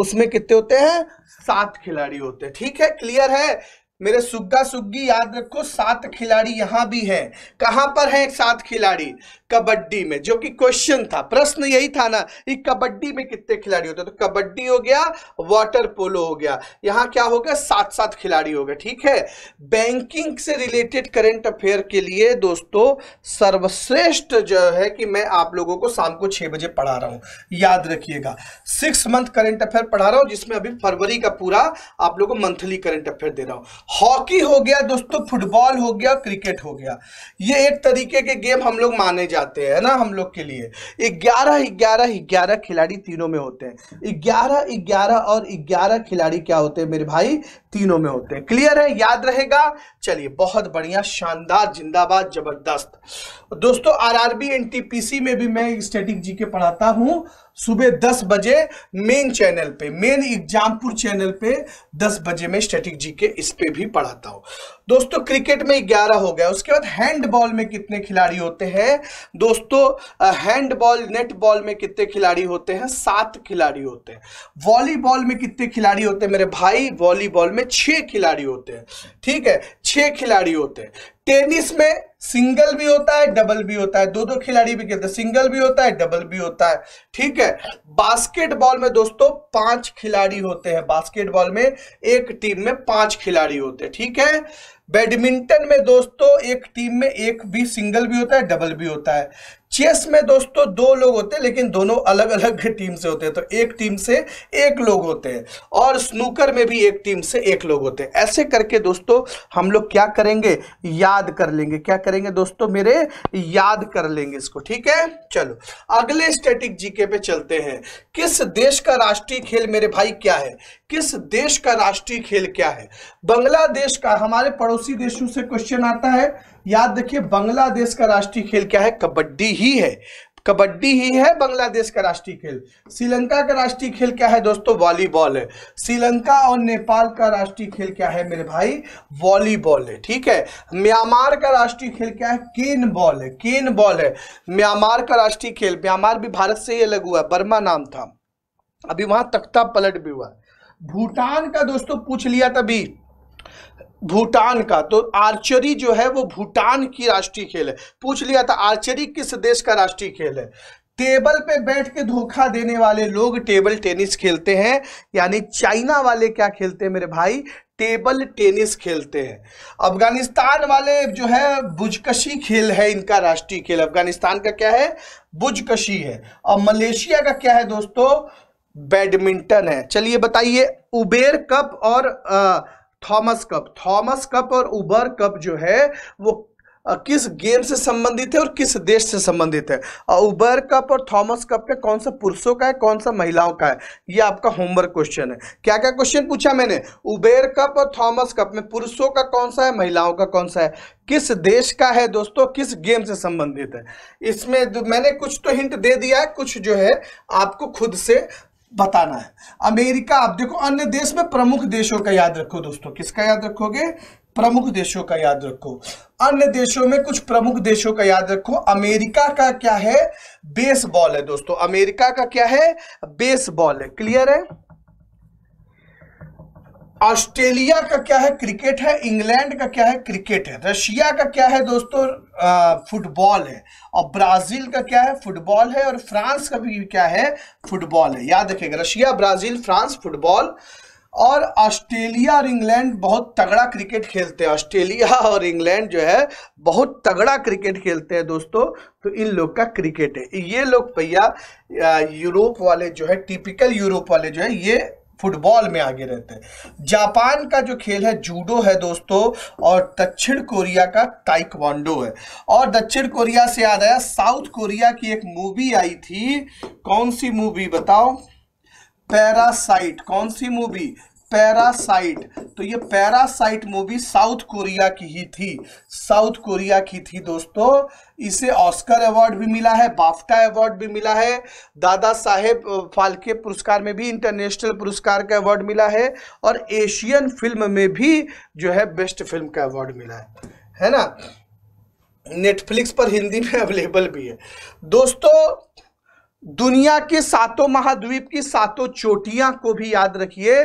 उसमें कितने होते हैं सात खिलाड़ी होते हैं ठीक है क्लियर है मेरे सुग्गा सुग्गी याद रखो सात खिलाड़ी यहां भी है कहां पर है सात खिलाड़ी कबड्डी में जो कि क्वेश्चन था प्रश्न यही था ना कि कबड्डी में कितने खिलाड़ी होते तो कबड्डी हो गया वाटर पोलो हो गया यहां क्या होगा सात सात खिलाड़ी हो गए ठीक है बैंकिंग से रिलेटेड करंट अफेयर के लिए दोस्तों सर्वश्रेष्ठ जो है कि मैं आप लोगों को शाम को छह बजे पढ़ा रहा हूं याद रखिएगा सिक्स मंथ करेंट अफेयर पढ़ा रहा हूं जिसमें अभी फरवरी का पूरा आप लोगों को मंथली करंट अफेयर दे रहा हूं हॉकी हो गया दोस्तों फुटबॉल हो गया क्रिकेट हो गया ये एक तरीके के गेम हम लोग माने जाते हैं ना हम लोग के लिए ग्यारह ग्यारह ग्यारह खिलाड़ी तीनों में होते हैं ग्यारह ग्यारह और ग्यारह खिलाड़ी क्या होते हैं मेरे भाई तीनों में होते हैं क्लियर है याद रहेगा चलिए बहुत बढ़िया शानदार जिंदाबाद जबरदस्त दोस्तों आर एनटीपीसी में भी मैं स्टेटिक जी के पढ़ाता हूँ सुबह दस बजे मेन चैनल पे मेन एग्जामपुर चैनल पे दस बजे में स्टैटिक जी के इस पे भी पढ़ाता हूँ दोस्तों क्रिकेट में ग्यारह हो गया उसके बाद हैंडबॉल में कितने खिलाड़ी होते हैं दोस्तों हैंडबॉल नेटबॉल में कितने खिलाड़ी होते हैं सात खिलाड़ी होते हैं वॉलीबॉल में कितने खिलाड़ी होते हैं मेरे भाई वॉलीबॉल में छह खिलाड़ी होते हैं ठीक है छह खिलाड़ी होते हैं टेनिस में सिंगल भी होता है डबल भी होता है दो दो खिलाड़ी भी खेलते हैं सिंगल भी होता है डबल भी होता है ठीक है बास्केटबॉल में दोस्तों पांच खिलाड़ी होते हैं बास्केटबॉल में एक टीम में पांच खिलाड़ी होते हैं ठीक है बैडमिंटन में दोस्तों एक टीम में एक भी सिंगल भी होता है डबल भी होता है चेस में दोस्तों दो लोग होते हैं लेकिन दोनों अलग अलग *laughs* टीम से होते हैं तो एक टीम से एक लोग होते हैं और स्नूकर में भी एक टीम से एक लोग होते हैं ऐसे करके दोस्तों हम लोग क्या करेंगे याद कर लेंगे क्या करेंगे दोस्तों मेरे याद कर लेंगे इसको ठीक है चलो अगले स्टेटिक जीके पे चलते हैं किस देश का राष्ट्रीय खेल मेरे भाई क्या है किस देश का राष्ट्रीय खेल क्या है बांग्लादेश का हमारे पड़ोसी देशों से क्वेश्चन आता है याद देखिए बांग्लादेश का राष्ट्रीय खेल क्या है कबड्डी ही है कबड्डी ही है बांग्लादेश का राष्ट्रीय खेल श्रीलंका का राष्ट्रीय खेल क्या है दोस्तों वॉलीबॉल है श्रीलंका और नेपाल का राष्ट्रीय खेल क्या है मेरे भाई वॉलीबॉल है ठीक है म्यांमार का राष्ट्रीय खेल क्या है केन बॉल है केन बॉल है म्यांमार का राष्ट्रीय खेल म्यांमार भी भारत से ही अलग हुआ है बर्मा नाम था अभी वहां तख्ता पलट भी हुआ है भूटान का दोस्तों पूछ लिया तभी भूटान का तो आर्चरी जो है वो भूटान की राष्ट्रीय खेल है पूछ लिया था आर्चरी किस देश का राष्ट्रीय खेल है टेबल पे बैठ के धोखा देने वाले लोग टेबल टेनिस खेलते हैं यानी चाइना वाले क्या खेलते हैं मेरे भाई टेबल टेनिस खेलते हैं अफगानिस्तान वाले जो है बुजकशी खेल है इनका राष्ट्रीय खेल अफगानिस्तान का क्या है बुजकशी है और मलेशिया का क्या है दोस्तों बैडमिंटन है चलिए बताइए उबेर कप और थॉमस कप थॉमस कप और उबर कप जो है वो किस गेम से संबंधित है और किस देश से संबंधित है और उबर कप और थॉमस कप में कौन सा पुरुषों का है कौन सा महिलाओं का है ये आपका होमवर्क क्वेश्चन है क्या क्या क्वेश्चन पूछा मैंने उबेर कप और थॉमस कप में पुरुषों का कौन सा है महिलाओं का कौन सा है किस देश का है दोस्तों किस गेम से संबंधित है इसमें मैंने कुछ तो हिंट दे दिया है कुछ जो है आपको खुद से बताना है अमेरिका आप देखो अन्य देश में प्रमुख देशों का याद रखो दोस्तों किसका याद रखोगे प्रमुख देशों का याद रखो अन्य देशों में कुछ प्रमुख देशों का याद रखो अमेरिका का क्या है बेसबॉल है दोस्तों अमेरिका का क्या है बेसबॉल है क्लियर है ऑस्ट्रेलिया का क्या है क्रिकेट है इंग्लैंड का क्या है क्रिकेट है रशिया का क्या है दोस्तों फुटबॉल है और ब्राजील का क्या है फुटबॉल है और फ्रांस का भी क्या है फुटबॉल है याद रखेगा रशिया ब्राजील फ्रांस फुटबॉल और ऑस्ट्रेलिया और इंग्लैंड बहुत तगड़ा क्रिकेट खेलते हैं ऑस्ट्रेलिया और इंग्लैंड जो है बहुत तगड़ा क्रिकेट खेलते हैं दोस्तों तो इन लोग का क्रिकेट है ये लोग भैया यूरोप वाले जो है टिपिकल यूरोप वाले जो है ये फुटबॉल में आगे रहते हैं जापान का जो खेल है जूडो है दोस्तों और दक्षिण कोरिया का ताइक्वांडो है और दक्षिण कोरिया से याद आया साउथ कोरिया की एक मूवी आई थी कौन सी मूवी बताओ पैरासाइट कौन सी मूवी पैरासाइट तो ये पैरासाइट मूवी साउथ कोरिया की ही थी साउथ कोरिया की थी दोस्तों इसे ऑस्कर अवार्ड भी मिला है बाफ्टा अवार्ड भी मिला है दादा साहेब फाल्के पुरस्कार में भी इंटरनेशनल पुरस्कार का अवार्ड मिला है और एशियन फिल्म में भी जो है बेस्ट फिल्म का अवार्ड मिला है है ना नेटफ्लिक्स पर हिंदी में अवेलेबल भी है दोस्तों दुनिया के सातों महाद्वीप की सातों चोटियां को भी याद रखिए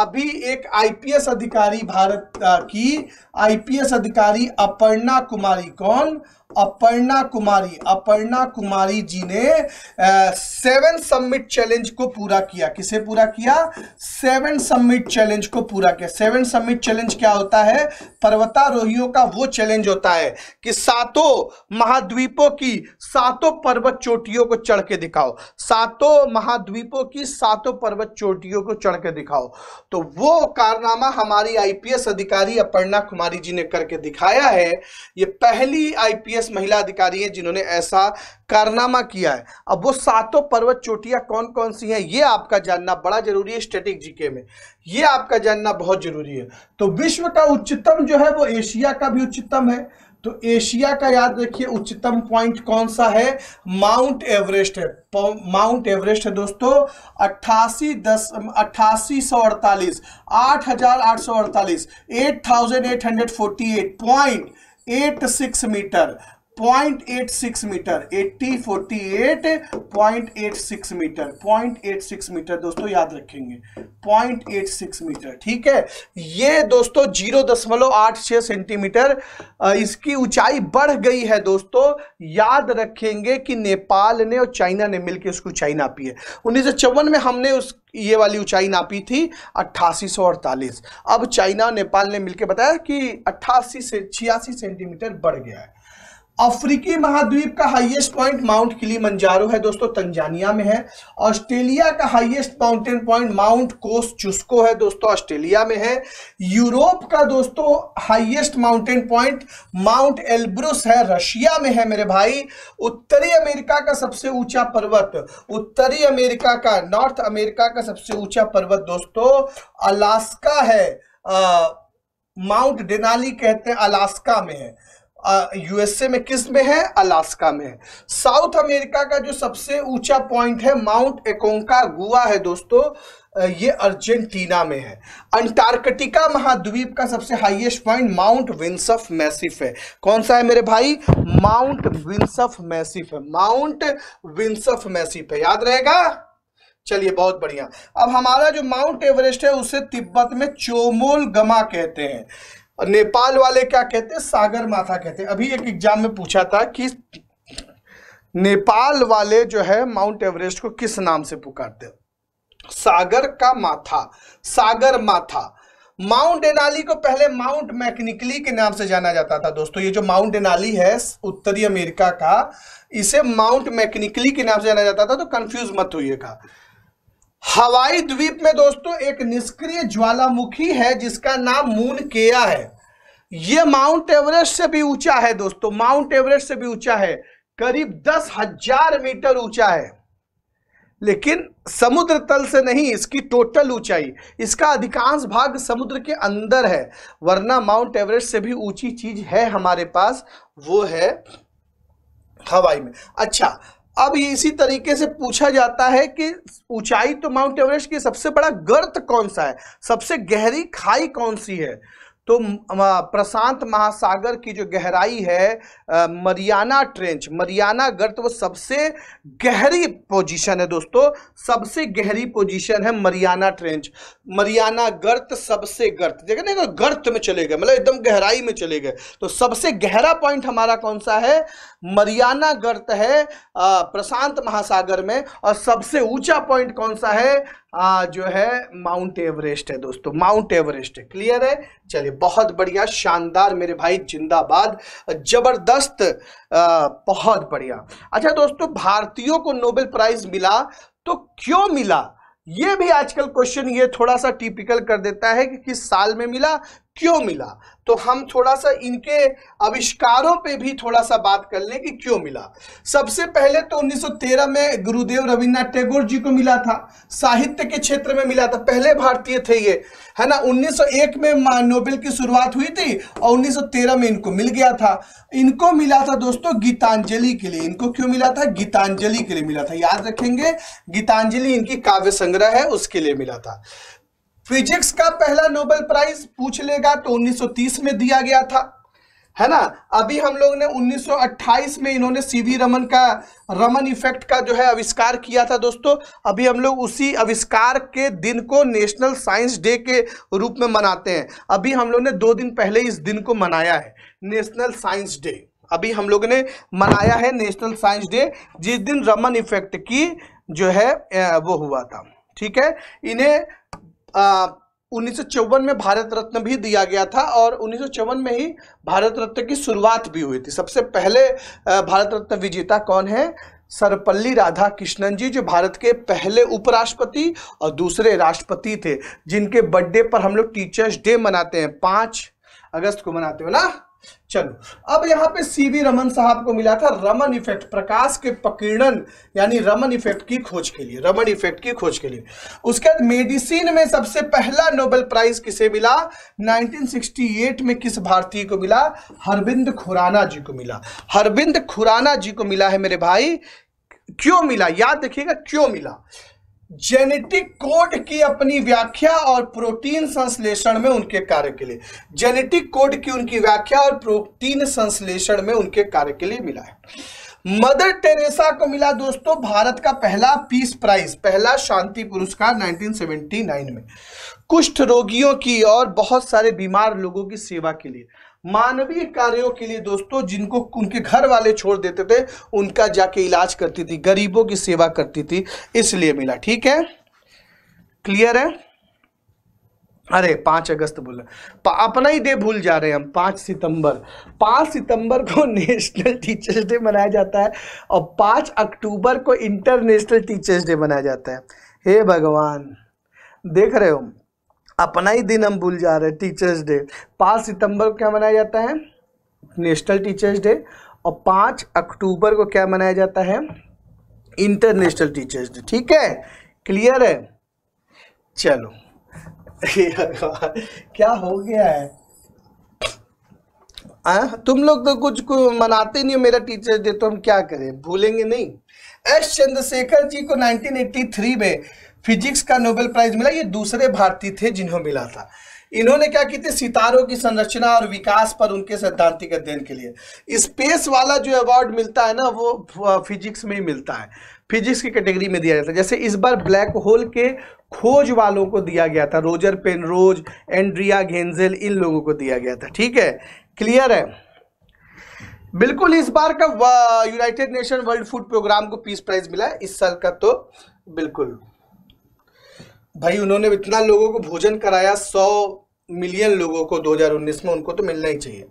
अभी एक आईपीएस अधिकारी भारत की आईपीएस अधिकारी अपर्णा कुमारी कौन अपर्णा कुमारी अपर्णा कुमारी जी ने सेवन सबमिट चैलेंज को पूरा किया किसे पूरा किया सेवन सबमिट चैलेंज को पूरा किया सेवन सबमिट चैलेंज क्या होता है पर्वतारोहियों का वो चैलेंज होता है कि सातों महाद्वीपों की सातों पर्वत चोटियों को चढ़ के दिखाओ सातों महाद्वीपों की सातों पर्वत चोटियों को चढ़ के दिखाओ तो वो कारनामा हमारी आईपीएस अधिकारी अपर्णा कुमारी जी ने करके दिखाया है ये पहली आईपीएस बाईस महिला अधिकारी हैं जिन्होंने ऐसा कारनामा किया है अब वो सातों पर्वत चोटियां कौन कौन सी हैं ये आपका जानना बड़ा जरूरी है स्टेटिक जीके में ये आपका जानना बहुत जरूरी है तो विश्व का उच्चतम जो है वो एशिया का भी उच्चतम है तो एशिया का याद रखिए उच्चतम पॉइंट कौन सा है माउंट एवरेस्ट है माउंट एवरेस्ट है दोस्तों अट्ठासी दस अट्ठासी सौ अड़तालीस आठ हजार आठ सौ अड़तालीस eight thousand eight hundred forty eight point eight six metre 0.86 metre 80 48.86 metre 0.86 metre दोस्तों याद रखेंगे 0.86 मीटर ठीक है ये दोस्तों जीरो दशमलव आठ सेंटीमीटर इसकी ऊंचाई बढ़ गई है दोस्तों याद रखेंगे कि नेपाल ने और चाइना ने मिलकर उसकी ऊंचाई नापी है उन्नीस में हमने उस ये वाली ऊंचाई नापी थी अट्ठासी अब चाइना और नेपाल ने मिलकर बताया कि अट्ठासी से छियासी सेंटीमीटर बढ़ गया है अफ्रीकी महाद्वीप का हाईएस्ट पॉइंट माउंट किली मंजारो है दोस्तों तंजानिया में है ऑस्ट्रेलिया का highest mountain point Mount Kosciuszko है दोस्तों ऑस्ट्रेलिया में है यूरोप का दोस्तों highest mountain point Mount Elbrus है रशिया में है मेरे भाई उत्तरी अमेरिका का सबसे ऊंचा पर्वत उत्तरी अमेरिका का नॉर्थ अमेरिका का सबसे ऊंचा पर्वत दोस्तों अलास्का है माउंट डेनाली कहते हैं अलास्का में है यूएसए में किस में है अलास्का में है साउथ अमेरिका का जो सबसे ऊंचा पॉइंट है माउंट एकोंका गुआ है दोस्तों ये अर्जेंटीना में है अंटार्कटिका महाद्वीप का सबसे highest point Mount Vinson massif है कौन सा है मेरे भाई माउंट विंसफ मैसिफ है माउंट विंसफ मैसिफ है याद रहेगा चलिए बहुत बढ़िया अब हमारा जो माउंट एवरेस्ट है उसे तिब्बत में चोमोल गमा कहते हैं और नेपाल वाले क्या कहते हैं सागर माथा कहते हैं अभी एक एग्जाम में पूछा था कि नेपाल वाले जो है माउंट एवरेस्ट को किस नाम से पुकारते हैं सागर का माथा सागर माथा माउंट एनाली को पहले माउंट मैकनिकली के नाम से जाना जाता था दोस्तों ये जो माउंट एनाली है उत्तरी अमेरिका का इसे माउंट मैकनिकली के नाम से जाना जाता था तो कंफ्यूज मत होइएगा हवाई द्वीप में दोस्तों एक निष्क्रिय ज्वालामुखी है जिसका नाम मून केया है यह माउंट एवरेस्ट से भी ऊंचा है दोस्तों माउंट एवरेस्ट से भी ऊंचा है करीब दस हजार मीटर ऊंचा है लेकिन समुद्र तल से नहीं इसकी टोटल ऊंचाई इसका अधिकांश भाग समुद्र के अंदर है वरना माउंट एवरेस्ट से भी ऊंची चीज है हमारे पास वो है हवाई में अच्छा अब ये इसी तरीके से पूछा जाता है कि ऊंचाई तो माउंट एवरेस्ट की सबसे बड़ा गर्त कौन सा है सबसे गहरी खाई कौन सी है तो प्रशांत महासागर की जो गहराई है मरियाना ट्रेंच मरियाना गर्त वो सबसे गहरी पोजीशन है दोस्तों सबसे गहरी पोजीशन है मरियाना ट्रेंच मरियाना गर्त सबसे गर्त देखा नहीं गर्त में चले गए मतलब एकदम गहराई में चले गए तो सबसे गहरा पॉइंट हमारा कौन सा है मरियाना गर्त है प्रशांत महासागर में और सबसे ऊंचा पॉइंट कौन सा है आ, जो है माउंट एवरेस्ट है दोस्तों माउंट एवरेस्ट है क्लियर है चलिए बहुत बढ़िया शानदार मेरे भाई जिंदाबाद जबरदस्त बहुत बढ़िया अच्छा दोस्तों भारतीयों को नोबेल प्राइज मिला तो क्यों मिला ये भी आजकल क्वेश्चन ये थोड़ा सा टिपिकल कर देता है कि किस साल में मिला क्यों मिला तो हम थोड़ा सा इनके आविष्कारों पे भी थोड़ा सा बात कर लें कि क्यों मिला सबसे पहले तो 1913 में गुरुदेव रविन्द्रनाथ टैगोर जी को मिला था साहित्य के क्षेत्र में मिला था पहले भारतीय थे ये है ना 1901 में नोबेल की शुरुआत हुई थी और 1913 में इनको मिल गया था इनको मिला था दोस्तों गीतांजलि के लिए इनको क्यों मिला था गीतांजलि के लिए मिला था याद रखेंगे गीतांजलि इनकी काव्य संग्रह है उसके लिए मिला था फिजिक्स का पहला नोबेल प्राइज पूछ लेगा तो 1930 में दिया गया था है ना अभी हम लोग ने 1928 में इन्होंने सीवी रमन का रमन इफेक्ट का जो है आविष्कार किया था दोस्तों अभी हम लोग उसी आविष्कार के दिन को नेशनल साइंस डे के रूप में मनाते हैं अभी हम लोग ने दो दिन पहले इस दिन को मनाया है नेशनल साइंस डे अभी हम लोग ने मनाया है नेशनल साइंस डे जिस दिन रमन इफेक्ट की जो है वो हुआ था ठीक है इन्हें उन्नीस में भारत रत्न भी दिया गया था और उन्नीस में ही भारत रत्न की शुरुआत भी हुई थी सबसे पहले भारत रत्न विजेता कौन है सर्वपल्ली राधा कृष्णन जी जो भारत के पहले उपराष्ट्रपति और दूसरे राष्ट्रपति थे जिनके बर्थडे पर हम लोग टीचर्स डे मनाते हैं पाँच अगस्त को मनाते हो ना चलो अब यहाँ पे सीवी रमन साहब को मिला था रमन इफेक्ट प्रकाश के पकीर्णन यानी रमन इफेक्ट की खोज के लिए रमन इफेक्ट की खोज के लिए उसके बाद मेडिसिन में सबसे पहला नोबेल प्राइज किसे मिला 1968 में किस भारतीय को मिला हरबिंद खुराना जी को मिला हरबिंद खुराना जी को मिला है मेरे भाई क्यों मिला याद रखिएगा क्यों मिला जेनेटिक कोड की अपनी व्याख्या और प्रोटीन संश्लेषण में उनके कार्य के लिए जेनेटिक कोड की उनकी व्याख्या और प्रोटीन संश्लेषण में उनके कार्य के लिए मिला है मदर टेरेसा को मिला दोस्तों भारत का पहला पीस प्राइज पहला शांति पुरस्कार 1979 में कुष्ठ रोगियों की और बहुत सारे बीमार लोगों की सेवा के लिए मानवीय कार्यों के लिए दोस्तों जिनको उनके घर वाले छोड़ देते थे उनका जाके इलाज करती थी गरीबों की सेवा करती थी इसलिए मिला ठीक है क्लियर है अरे पांच अगस्त बोल अपना ही डे भूल जा रहे हैं हम पांच सितंबर पांच सितंबर को नेशनल टीचर्स डे मनाया जाता है और पांच अक्टूबर को इंटरनेशनल टीचर्स डे मनाया जाता है हे भगवान देख रहे हो अपना ही दिन हम भूल जा रहे हैं टीचर्स डे पाँच सितंबर को क्या मनाया जाता है नेशनल टीचर्स डे और पाँच अक्टूबर को क्या मनाया जाता है इंटरनेशनल टीचर्स डे ठीक है क्लियर है चलो *laughs* क्या हो गया है आ, हाँ? तुम लोग तो कुछ को मनाते नहीं हो मेरा टीचर्स डे तो हम क्या करें भूलेंगे नहीं एस चंद्रशेखर जी को 1983 में फिजिक्स का नोबेल प्राइज मिला ये दूसरे भारतीय थे जिन्होंने मिला था इन्होंने क्या की थी सितारों की संरचना और विकास पर उनके सैद्धांतिक अध्ययन के लिए स्पेस वाला जो अवार्ड मिलता है ना वो फिजिक्स में ही मिलता है फिजिक्स की कैटेगरी में दिया जाता है जैसे इस बार ब्लैक होल के खोज वालों को दिया गया था रोजर पेनरोज एंड्रिया घेंजेल इन लोगों को दिया गया था ठीक है क्लियर है बिल्कुल इस बार का United Nation World Food Programme को पीस प्राइज मिला है इस साल का तो बिल्कुल भाई उन्होंने इतना लोगों को भोजन कराया सौ मिलियन लोगों को 2019 में उनको तो मिलना ही चाहिए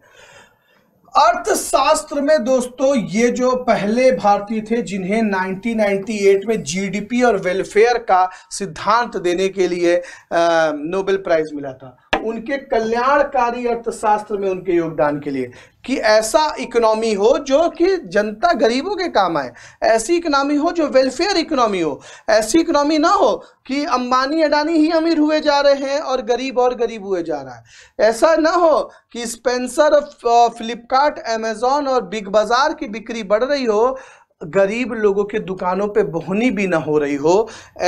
अर्थशास्त्र में दोस्तों ये जो पहले भारतीय थे जिन्हें 1998 में जीडीपी और वेलफेयर का सिद्धांत देने के लिए नोबेल प्राइज मिला था उनके कल्याणकारी अर्थशास्त्र में उनके योगदान के लिए कि ऐसा इकोनॉमी हो जो कि जनता गरीबों के काम आए ऐसी इकोनॉमी हो जो वेलफेयर इकोनॉमी हो ऐसी इकोनॉमी ना हो कि अंबानी अडानी ही अमीर हुए जा रहे हैं और गरीब और गरीब हुए जा रहा है ऐसा ना हो कि स्पेंसर फ्लिपकार्ट अमेजोन और बिग बाज़ार की बिक्री बढ़ रही हो गरीब लोगों के दुकानों पे बोहनी भी ना हो रही हो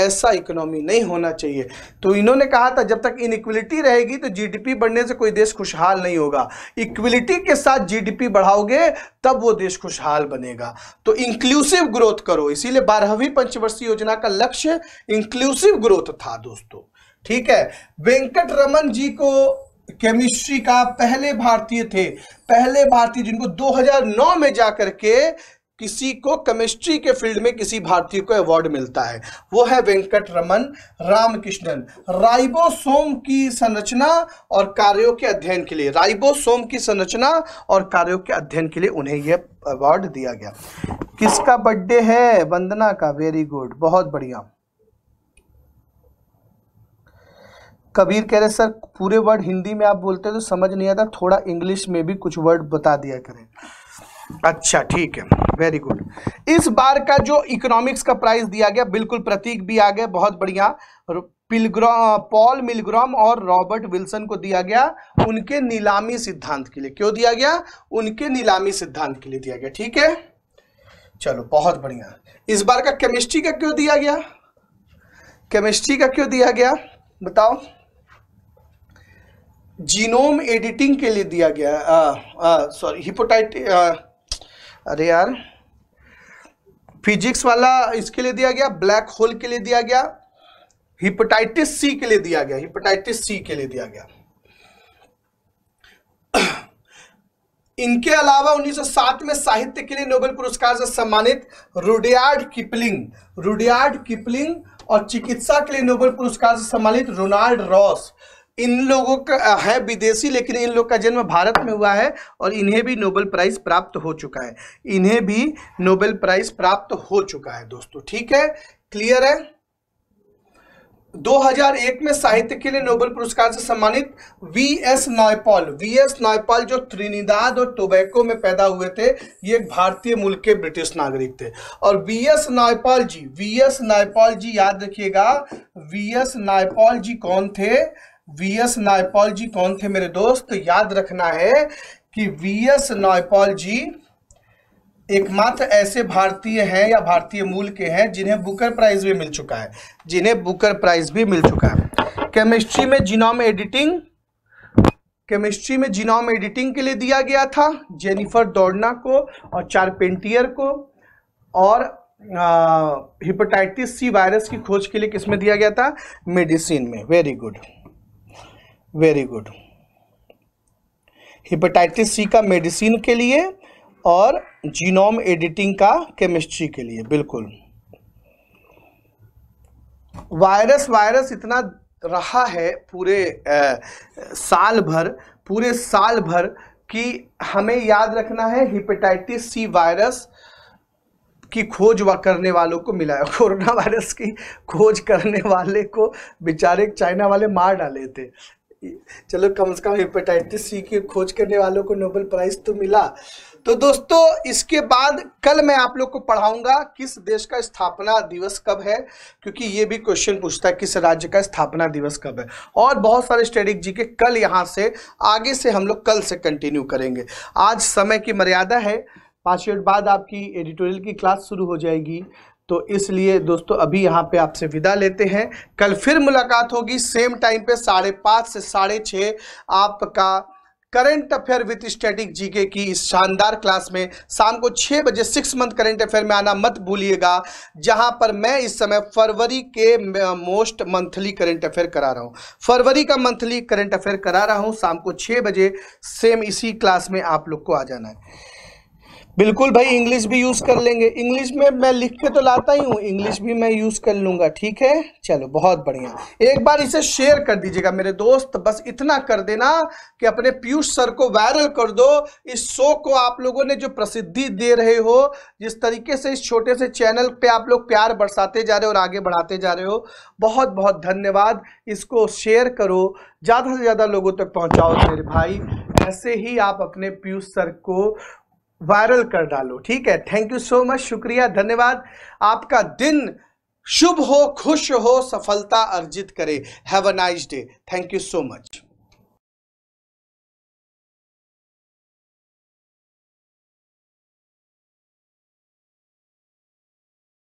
ऐसा इकोनॉमी नहीं होना चाहिए तो इन्होंने कहा था जब तक इनक्वलिटी रहेगी तो जीडीपी बढ़ने से कोई देश खुशहाल नहीं होगा इक्वलिटी के साथ जीडीपी बढ़ाओगे तब वो देश खुशहाल बनेगा तो इंक्लूसिव ग्रोथ करो इसीलिए बारहवीं पंचवर्षीय योजना का लक्ष्य इंक्लूसिव ग्रोथ था दोस्तों ठीक है वेंकट रमन जी को केमिस्ट्री का पहले भारतीय थे पहले भारतीय जिनको 2009 में जाकर के किसी को केमिस्ट्री के फील्ड में किसी भारतीय को अवार्ड मिलता है वो है वेंकट रमन रामकृष्णन राइबोसोम की संरचना और कार्यों के अध्ययन के लिए राइबोसोम की संरचना और कार्यों के अध्ययन के लिए उन्हें यह अवार्ड दिया गया किसका बर्थडे है वंदना का वेरी गुड बहुत बढ़िया कबीर कह रहे सर पूरे वर्ड हिंदी में आप बोलते तो समझ नहीं आता थोड़ा इंग्लिश में भी कुछ वर्ड बता दिया करें अच्छा ठीक है वेरी गुड इस बार का जो इकोनॉमिक्स का प्राइस दिया गया बिल्कुल प्रतीक भी आ गया बहुत बढ़िया पिलग्रॉ पॉल मिलग्रॉम और रॉबर्ट विल्सन को दिया गया उनके नीलामी सिद्धांत के लिए क्यों दिया गया उनके नीलामी सिद्धांत के लिए दिया गया ठीक है चलो बहुत बढ़िया इस बार का केमिस्ट्री का क्यों दिया गया केमिस्ट्री का क्यों दिया गया बताओ जीनोम एडिटिंग के लिए दिया गया सॉरी हिपोटाइट अरे यार फिजिक्स वाला इसके लिए दिया गया ब्लैक होल के लिए दिया गया हिपेटाइटिस सी के लिए दिया गया हिपेटाइटिस सी के लिए दिया गया इनके अलावा 1907 में साहित्य के लिए नोबेल पुरस्कार से सम्मानित रुडियार्ड किपलिंग रुडियार्ड किपलिंग और चिकित्सा के लिए नोबेल पुरस्कार से सम्मानित रोनाल्ड रॉस इन लोगों का है विदेशी लेकिन इन लोग का जन्म भारत में हुआ है और इन्हें भी नोबेल प्राइज प्राप्त हो चुका है इन्हें भी नोबेल प्राइज प्राप्त हो चुका है दोस्तों ठीक है क्लियर है 2001 में साहित्य के लिए नोबेल पुरस्कार से सम्मानित V S Naipaul V S Naipaul जो त्रिनिदाद और टोबैको में पैदा हुए थे ये एक भारतीय मूल के ब्रिटिश नागरिक थे और V S Naipaul ji V S Naipaul ji याद रखिएगा वी एस नायपॉल जी कौन थे वीएस नायपॉल जी कौन थे मेरे दोस्त याद रखना है कि वी एस नायपॉल जी एकमात्र ऐसे भारतीय हैं या भारतीय मूल के हैं जिन्हें बुकर प्राइज भी मिल चुका है जिन्हें बुकर प्राइज भी मिल चुका है केमिस्ट्री में जीनोम एडिटिंग केमिस्ट्री में जीनोम एडिटिंग के लिए दिया गया था जेनिफर दौड़ना को और चारपेंटियर को और हिपेटाइटिस सी वायरस की खोज के लिए किसमें दिया गया था मेडिसिन में very good very good hepatitis C का मेडिसिन के लिए और जीनोम एडिटिंग का केमिस्ट्री के लिए बिल्कुल वायरस वायरस इतना रहा है पूरे आ, साल भर पूरे साल भर कि हमें याद रखना है हिपेटाइटिस सी वायरस की खोज व करने वालों को मिला है *laughs* कोरोना वायरस की खोज करने वाले को बेचारे चाइना वाले मार डाले थे चलो कम से कम हेपेटाइटिस सी की खोज करने वालों को नोबेल प्राइज तो मिला तो दोस्तों इसके बाद कल मैं आप लोग को पढ़ाऊंगा किस देश का स्थापना दिवस कब है क्योंकि ये भी क्वेश्चन पूछता है किस राज्य का स्थापना दिवस कब है और बहुत सारे स्टेडिक जी के कल यहाँ से आगे से हम लोग कल से कंटिन्यू करेंगे आज समय की मर्यादा है पाँच मिनट बाद आपकी एडिटोरियल की क्लास शुरू हो जाएगी तो इसलिए दोस्तों अभी यहाँ पे आपसे विदा लेते हैं कल फिर मुलाकात होगी सेम टाइम पे साढ़े पाँच से साढ़े छः आपका current affair with static GK की इस शानदार क्लास में शाम को छः बजे सिक्स मंथ करंट अफेयर में आना मत भूलिएगा जहां पर मैं इस समय फरवरी के मोस्ट मंथली करंट अफेयर करा रहा हूँ फरवरी का मंथली करंट अफेयर करा रहा हूँ शाम को छः बजे सेम इसी क्लास में आप लोग को आ जाना है बिल्कुल भाई इंग्लिश भी यूज़ कर लेंगे इंग्लिश में मैं लिख के तो लाता ही हूँ इंग्लिश भी मैं यूज़ कर लूँगा ठीक है चलो बहुत बढ़िया एक बार इसे शेयर कर दीजिएगा मेरे दोस्त बस इतना कर देना कि अपने पीयूष सर को वायरल कर दो इस शो को आप लोगों ने जो प्रसिद्धि दे रहे हो जिस तरीके से इस छोटे से चैनल पर आप लोग प्यार बरसाते जा रहे हो और आगे बढ़ाते जा रहे हो बहुत बहुत धन्यवाद इसको शेयर करो ज़्यादा से ज़्यादा लोगों तक पहुँचाओ मेरे भाई ऐसे ही आप अपने पीयूष सर को वायरल कर डालो ठीक है थैंक यू सो मच शुक्रिया धन्यवाद आपका दिन शुभ हो खुश हो सफलता अर्जित करे have a nice day thank you so much